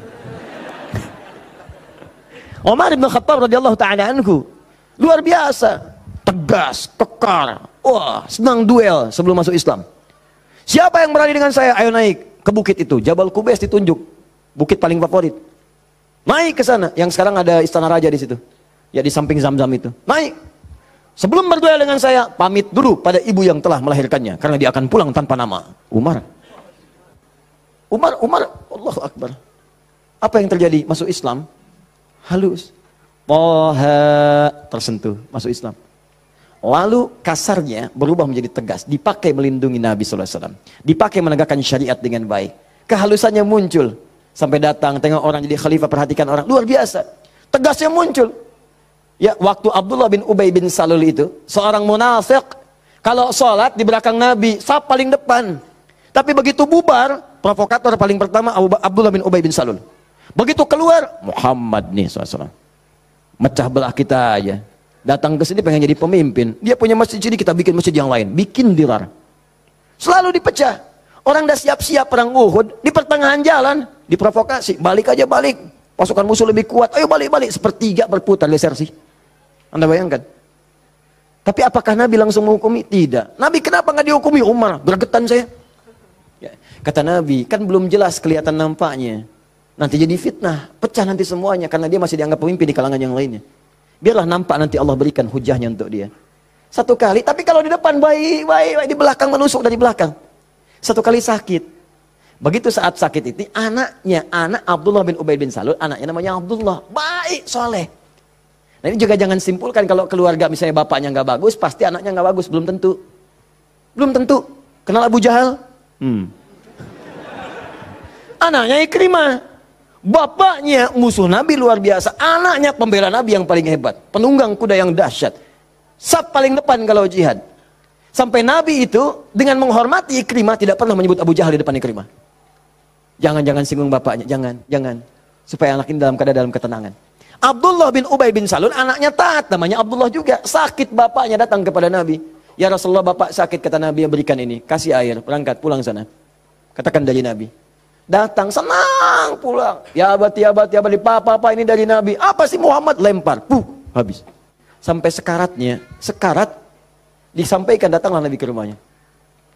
Umar bin Khattab radhiyallahu taala anhu luar biasa, tegas, kekar. Wah, senang duel sebelum masuk Islam. Siapa yang berani dengan saya? Ayo naik ke bukit itu. Jabal Kubes ditunjuk. Bukit paling favorit. Naik ke sana. Yang sekarang ada istana raja di situ. Ya di samping zam-zam itu. Naik. Sebelum berdoa dengan saya, pamit dulu pada ibu yang telah melahirkannya. Karena dia akan pulang tanpa nama. Umar. Umar, Umar, Allah Akbar. Apa yang terjadi? Masuk Islam. Halus. Poha. Tersentuh. Masuk Islam. Lalu kasarnya berubah menjadi tegas. Dipakai melindungi Nabi SAW. Dipakai menegakkan syariat dengan baik. Kehalusannya muncul Sampai datang, tengok orang jadi khalifah, perhatikan orang. Luar biasa. Tegasnya muncul. Ya, waktu Abdullah bin Ubay bin Salul itu, seorang munafik, kalau sholat di belakang Nabi, sah paling depan. Tapi begitu bubar, provokator paling pertama Abdullah bin Ubay bin Salul. Begitu keluar, Muhammad nih SAW. Mecah belah kita aja. Datang ke sini pengen jadi pemimpin. Dia punya masjid sini, kita bikin masjid yang lain. Bikin dirar. Selalu dipecah. Orang dah siap-siap perang Uhud, di pertengahan jalan diprovokasi, balik aja balik. Pasukan musuh lebih kuat, ayo balik-balik. Sepertiga berputar geser sih. Anda bayangkan. Tapi apakah Nabi langsung menghukumi? Tidak. Nabi kenapa nggak dihukumi? Umar, gregetan saya. Ya. Kata Nabi, kan belum jelas kelihatan nampaknya. Nanti jadi fitnah, pecah nanti semuanya karena dia masih dianggap pemimpin di kalangan yang lainnya. Biarlah nampak nanti Allah berikan hujahnya untuk dia. Satu kali, tapi kalau di depan baik, baik di belakang menusuk dari belakang. Satu kali sakit. Begitu saat sakit itu anaknya, anak Abdullah bin Ubaid bin Salul, anaknya namanya Abdullah. Baik, soleh. Nah ini juga jangan simpulkan kalau keluarga misalnya bapaknya nggak bagus, pasti anaknya nggak bagus, belum tentu. Belum tentu. Kenal Abu Jahal? Hmm. Anaknya Ikrimah. Bapaknya musuh Nabi luar biasa. Anaknya pembela Nabi yang paling hebat. Penunggang kuda yang dahsyat. Sab paling depan kalau jihad. Sampai Nabi itu dengan menghormati Ikrimah tidak pernah menyebut Abu Jahal di depan Ikrimah. Jangan-jangan singgung bapaknya, jangan, jangan. Supaya anak ini dalam keadaan dalam ketenangan. Abdullah bin Ubay bin Salun anaknya taat namanya Abdullah juga sakit bapaknya datang kepada Nabi ya Rasulullah bapak sakit kata Nabi yang berikan ini kasih air berangkat pulang sana katakan dari Nabi datang senang pulang ya abati ya abati ya abati papa apa ini dari Nabi apa sih Muhammad lempar puh habis sampai sekaratnya sekarat Disampaikan datanglah Nabi ke rumahnya.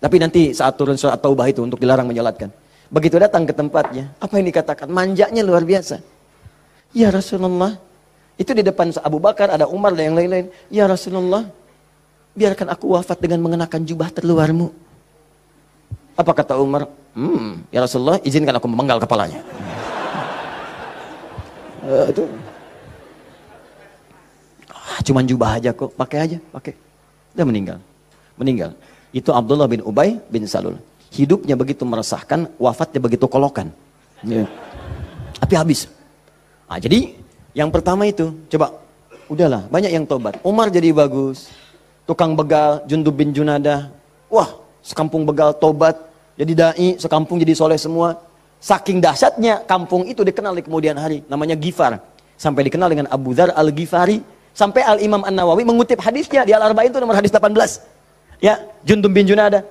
Tapi nanti saat turun surat taubah itu untuk dilarang menyolatkan. Begitu datang ke tempatnya, apa yang dikatakan? manjanya luar biasa. Ya Rasulullah, itu di depan Abu Bakar, ada Umar, dan yang lain-lain. Ya Rasulullah, biarkan aku wafat dengan mengenakan jubah terluarmu. Apa kata Umar? Hmm, ya Rasulullah, izinkan aku memenggal kepalanya. uh, itu. Ah, cuman jubah aja kok, pakai aja, pakai. Dia meninggal. Meninggal. Itu Abdullah bin Ubay bin Salul. Hidupnya begitu meresahkan, wafatnya begitu kolokan. Ya. Tapi habis. Nah, jadi yang pertama itu, coba udahlah banyak yang tobat. Umar jadi bagus. Tukang begal, Jundub bin Junadah. Wah, sekampung begal tobat. Jadi da'i, sekampung jadi soleh semua. Saking dahsyatnya kampung itu dikenal di kemudian hari. Namanya Gifar. Sampai dikenal dengan Abu Dhar al gifari Sampai Al-Imam An-Nawawi mengutip hadisnya di Al-Arba'in itu nomor hadis 18. Ya, Jundub bin Junada.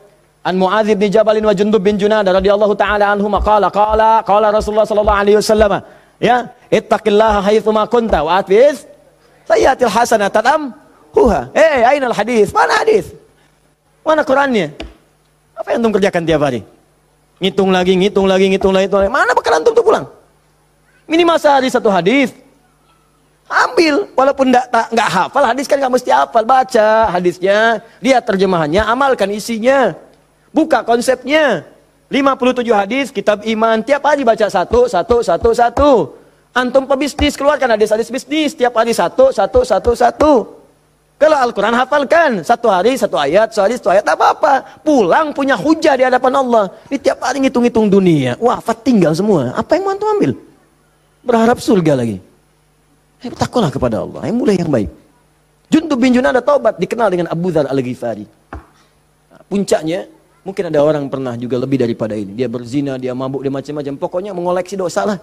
An Mu'adz bin Jabalin wa Jundub bin Junada radhiyallahu taala anhu maqala qala qala Rasulullah sallallahu alaihi wasallam ya ittaqillaha haitsu ma kunta wa atfis sayyatil hasanah tadam huha eh hey, eh, al hadis mana hadis mana Qurannya apa yang antum kerjakan tiap hari ngitung lagi ngitung lagi ngitung lagi ngitung lagi mana bekal antum tuh pulang minimal sehari satu hadis Ambil, walaupun nggak hafal, hadis kan nggak mesti hafal. Baca hadisnya, lihat terjemahannya, amalkan isinya. Buka konsepnya. 57 hadis, kitab iman, tiap hari baca satu, satu, satu, satu. Antum pebisnis, keluarkan hadis-hadis bisnis, tiap hari satu, satu, satu, satu. Kalau Al-Quran hafalkan, satu hari satu ayat, satu hari satu ayat, apa-apa. Pulang punya hujah di hadapan Allah. Di tiap hari ngitung-ngitung dunia. Wafat tinggal semua. Apa yang mau ambil? Berharap surga lagi. Hei takutlah kepada Allah. Hei mulai yang baik. Juntub bin Junada taubat dikenal dengan Abu Dhar al-Ghifari. Nah, puncaknya mungkin ada orang pernah juga lebih daripada ini. Dia berzina, dia mabuk, dia macam-macam. Pokoknya mengoleksi dosa lah.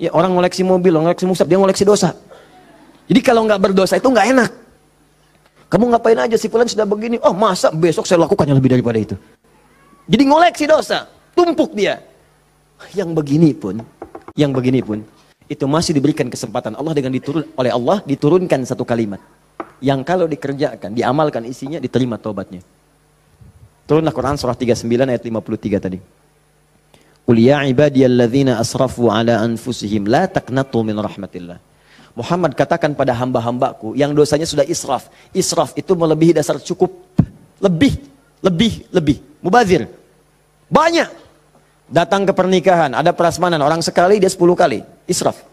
Ya orang mengoleksi mobil, orang ngoleksi musab, dia mengoleksi dosa. Jadi kalau nggak berdosa itu nggak enak. Kamu ngapain aja si fulan sudah begini? Oh masa besok saya lakukan yang lebih daripada itu. Jadi ngoleksi dosa, tumpuk dia. Yang begini pun, yang begini pun itu masih diberikan kesempatan Allah dengan diturun oleh Allah diturunkan satu kalimat yang kalau dikerjakan, diamalkan isinya diterima taubatnya Turunlah Quran surah 39 ayat 53 tadi. Qul ya ibadiyalladzina asrafu ala anfusihim la taqnatu min rahmatillah. Muhammad katakan pada hamba-hambaku yang dosanya sudah israf. Israf itu melebihi dasar cukup. Lebih, lebih, lebih. Mubazir. Banyak. Datang ke pernikahan, ada prasmanan, orang sekali dia sepuluh kali, israf.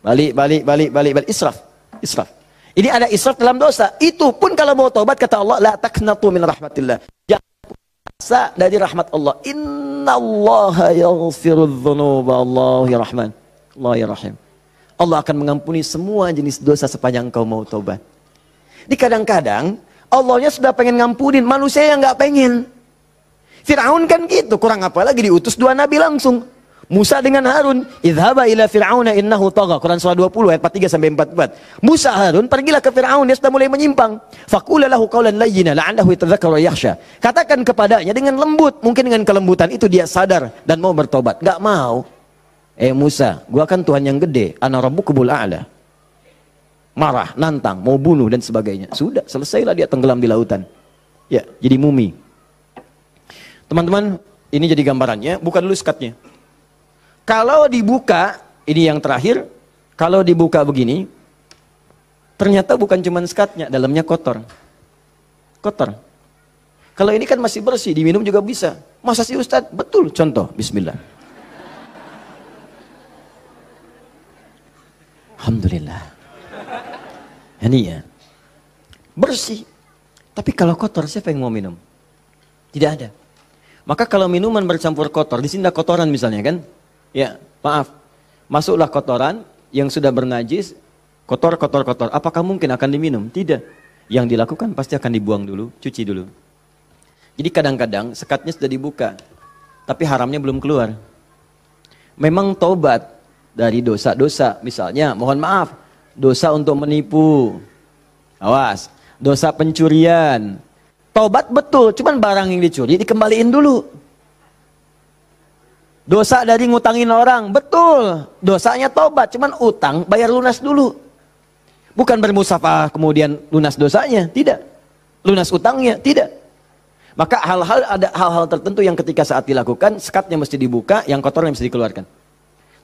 Balik, balik, balik, balik, balik, israf, israf. Ini ada israf dalam dosa. Itu pun kalau mau taubat kata Allah, la taknatu min rahmatillah. Jasa dari rahmat Allah. Inna Allah yaghfiru dhunuba Allah ya rahman. Allah ya rahim. Allah akan mengampuni semua jenis dosa sepanjang kau mau taubat Di kadang-kadang Allahnya sudah pengen ngampunin, manusia yang nggak pengen. Fir'aun kan gitu, kurang apa lagi diutus dua nabi langsung. Musa dengan Harun, idhaba ila fir'auna innahu tagha. Quran surah 20 ayat 43 sampai 44. Musa Harun pergilah ke Firaun dia sudah mulai menyimpang. Faqul lahu qawlan layyina la'allahu yatadhakkaru yakhsha. Katakan kepadanya dengan lembut, mungkin dengan kelembutan itu dia sadar dan mau bertobat. Enggak mau. Eh Musa, gua kan Tuhan yang gede, ana rabbukul a'la. Marah, nantang, mau bunuh dan sebagainya. Sudah, selesailah dia tenggelam di lautan. Ya, jadi mumi. Teman-teman, ini jadi gambarannya, buka dulu skatnya. Kalau dibuka, ini yang terakhir, kalau dibuka begini, ternyata bukan cuma skatnya, dalamnya kotor. Kotor. Kalau ini kan masih bersih, diminum juga bisa. Masa sih Ustadz? Betul, contoh, bismillah. Alhamdulillah. Ini ya. Bersih. Tapi kalau kotor, siapa yang mau minum? Tidak ada. Maka kalau minuman bercampur kotor, di sini ada kotoran misalnya kan? Ya, maaf. Masuklah kotoran yang sudah bernajis, kotor, kotor, kotor. Apakah mungkin akan diminum? Tidak. Yang dilakukan pasti akan dibuang dulu, cuci dulu. Jadi kadang-kadang sekatnya sudah dibuka, tapi haramnya belum keluar. Memang tobat dari dosa-dosa, misalnya mohon maaf, dosa untuk menipu. Awas, dosa pencurian, Taubat betul, cuman barang yang dicuri dikembaliin dulu. Dosa dari ngutangin orang, betul. Dosanya taubat, cuman utang bayar lunas dulu. Bukan bermusafah kemudian lunas dosanya, tidak. Lunas utangnya, tidak. Maka hal-hal ada hal-hal tertentu yang ketika saat dilakukan, sekatnya mesti dibuka, yang kotornya mesti dikeluarkan.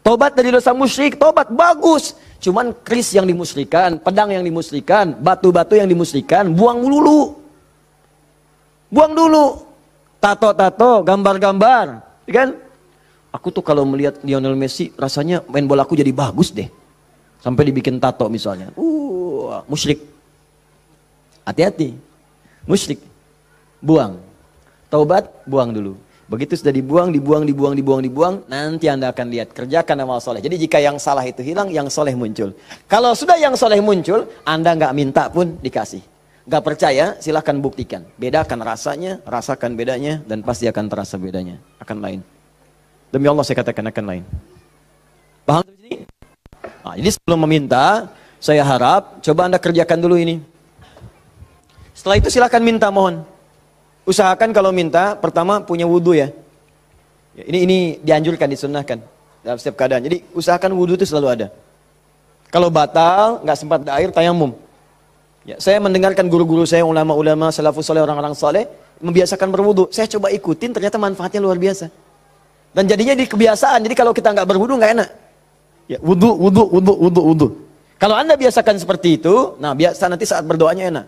Tobat dari dosa musyrik, tobat bagus. Cuman kris yang dimusrikan, pedang yang dimusrikan, batu-batu yang dimusrikan, buang melulu. Buang dulu tato-tato, gambar-gambar, ya kan? Aku tuh kalau melihat Lionel Messi rasanya main bola aku jadi bagus deh. Sampai dibikin tato misalnya. Uh, musyrik. Hati-hati. Musyrik. Buang. Taubat, buang dulu. Begitu sudah dibuang, dibuang, dibuang, dibuang, dibuang, nanti Anda akan lihat kerjakan amal soleh. Jadi jika yang salah itu hilang, yang soleh muncul. Kalau sudah yang soleh muncul, Anda nggak minta pun dikasih. Gak percaya, silahkan buktikan. Bedakan rasanya, rasakan bedanya, dan pasti akan terasa bedanya. Akan lain. Demi Allah saya katakan akan lain. Paham nah, ini? Nah, jadi sebelum meminta, saya harap coba anda kerjakan dulu ini. Setelah itu silahkan minta mohon. Usahakan kalau minta, pertama punya wudhu ya. Ini ini dianjurkan, disunahkan dalam setiap keadaan. Jadi usahakan wudhu itu selalu ada. Kalau batal, nggak sempat ada air, tayamum. Ya, saya mendengarkan guru-guru saya, ulama-ulama, salafus saleh, orang-orang saleh membiasakan berwudu. Saya coba ikutin, ternyata manfaatnya luar biasa. Dan jadinya di kebiasaan. Jadi kalau kita nggak berwudu nggak enak. Ya, wudu, wudu, wudu, wudu, wudu. Kalau Anda biasakan seperti itu, nah biasa nanti saat berdoanya enak.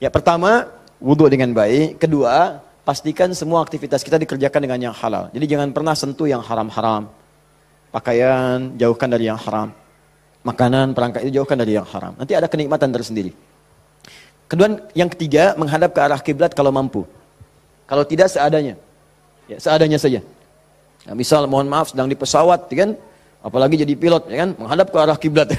Ya, pertama, wudu dengan baik. Kedua, pastikan semua aktivitas kita dikerjakan dengan yang halal. Jadi jangan pernah sentuh yang haram-haram. Pakaian jauhkan dari yang haram. Makanan, perangkat itu jauhkan dari yang haram. Nanti ada kenikmatan tersendiri. Kedua, yang ketiga menghadap ke arah kiblat kalau mampu. Kalau tidak seadanya. Ya, seadanya saja. Nah, misal mohon maaf sedang di pesawat, ya kan? Apalagi jadi pilot, ya kan? Menghadap ke arah kiblat.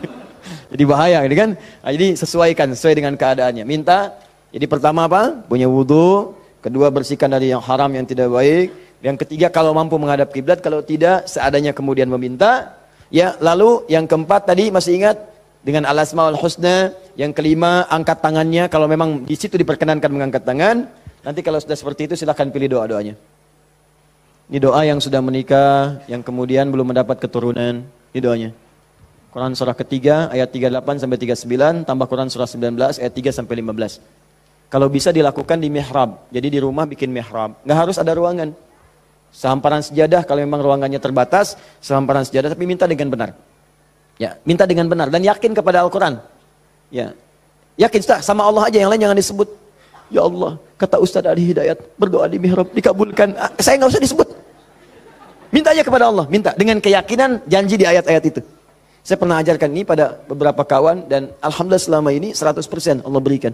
jadi bahaya, ya kan? Nah, jadi sesuaikan sesuai dengan keadaannya. Minta. Jadi pertama apa? Punya wudhu. Kedua bersihkan dari yang haram yang tidak baik. Yang ketiga kalau mampu menghadap kiblat, kalau tidak seadanya kemudian meminta. Ya, lalu yang keempat tadi masih ingat dengan al-asmaul husna. Yang kelima, angkat tangannya. Kalau memang di situ diperkenankan mengangkat tangan, nanti kalau sudah seperti itu silahkan pilih doa-doanya. Ini doa yang sudah menikah, yang kemudian belum mendapat keturunan. Ini doanya. Quran surah ketiga ayat 38 sampai 39 tambah Quran surah 19 ayat 3 sampai 15. Kalau bisa dilakukan di mihrab. Jadi di rumah bikin mihrab. Nggak harus ada ruangan. Sehamparan sejadah kalau memang ruangannya terbatas, sehamparan sejadah tapi minta dengan benar. Ya, minta dengan benar dan yakin kepada Al-Quran. Ya, yakin sudah sama Allah aja yang lain jangan disebut. Ya Allah, kata Ustaz Ali Hidayat, berdoa di mihrab dikabulkan. Ah, saya nggak usah disebut. Minta aja kepada Allah, minta dengan keyakinan janji di ayat-ayat itu. Saya pernah ajarkan ini pada beberapa kawan dan alhamdulillah selama ini 100% Allah berikan.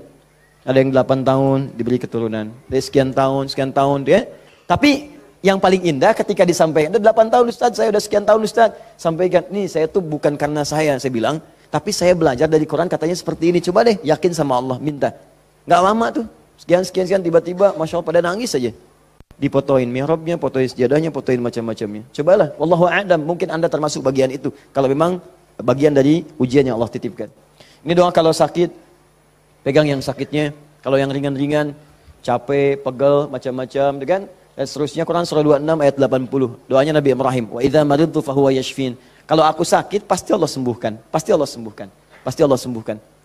Ada yang 8 tahun diberi keturunan, dari sekian tahun, sekian tahun ya. Tapi yang paling indah ketika disampaikan, udah 8 tahun Ustaz, saya udah sekian tahun Ustaz. Sampaikan, nih saya tuh bukan karena saya, saya bilang. Tapi saya belajar dari Quran katanya seperti ini. Coba deh, yakin sama Allah, minta. Gak lama tuh, sekian-sekian-sekian tiba-tiba Masya Allah pada nangis aja. Dipotoin mihrabnya, potoin sejadahnya, potoin macam-macamnya. Cobalah, Wallahu a'lam, mungkin Anda termasuk bagian itu. Kalau memang bagian dari ujian yang Allah titipkan. Ini doa kalau sakit, pegang yang sakitnya. Kalau yang ringan-ringan, capek, pegel, macam-macam, kan? -macam, dan eh, seterusnya Quran surah 26 ayat 80 doanya Nabi Ibrahim wa idza maridtu fahuwa yashfin kalau aku sakit pasti Allah sembuhkan pasti Allah sembuhkan pasti Allah sembuhkan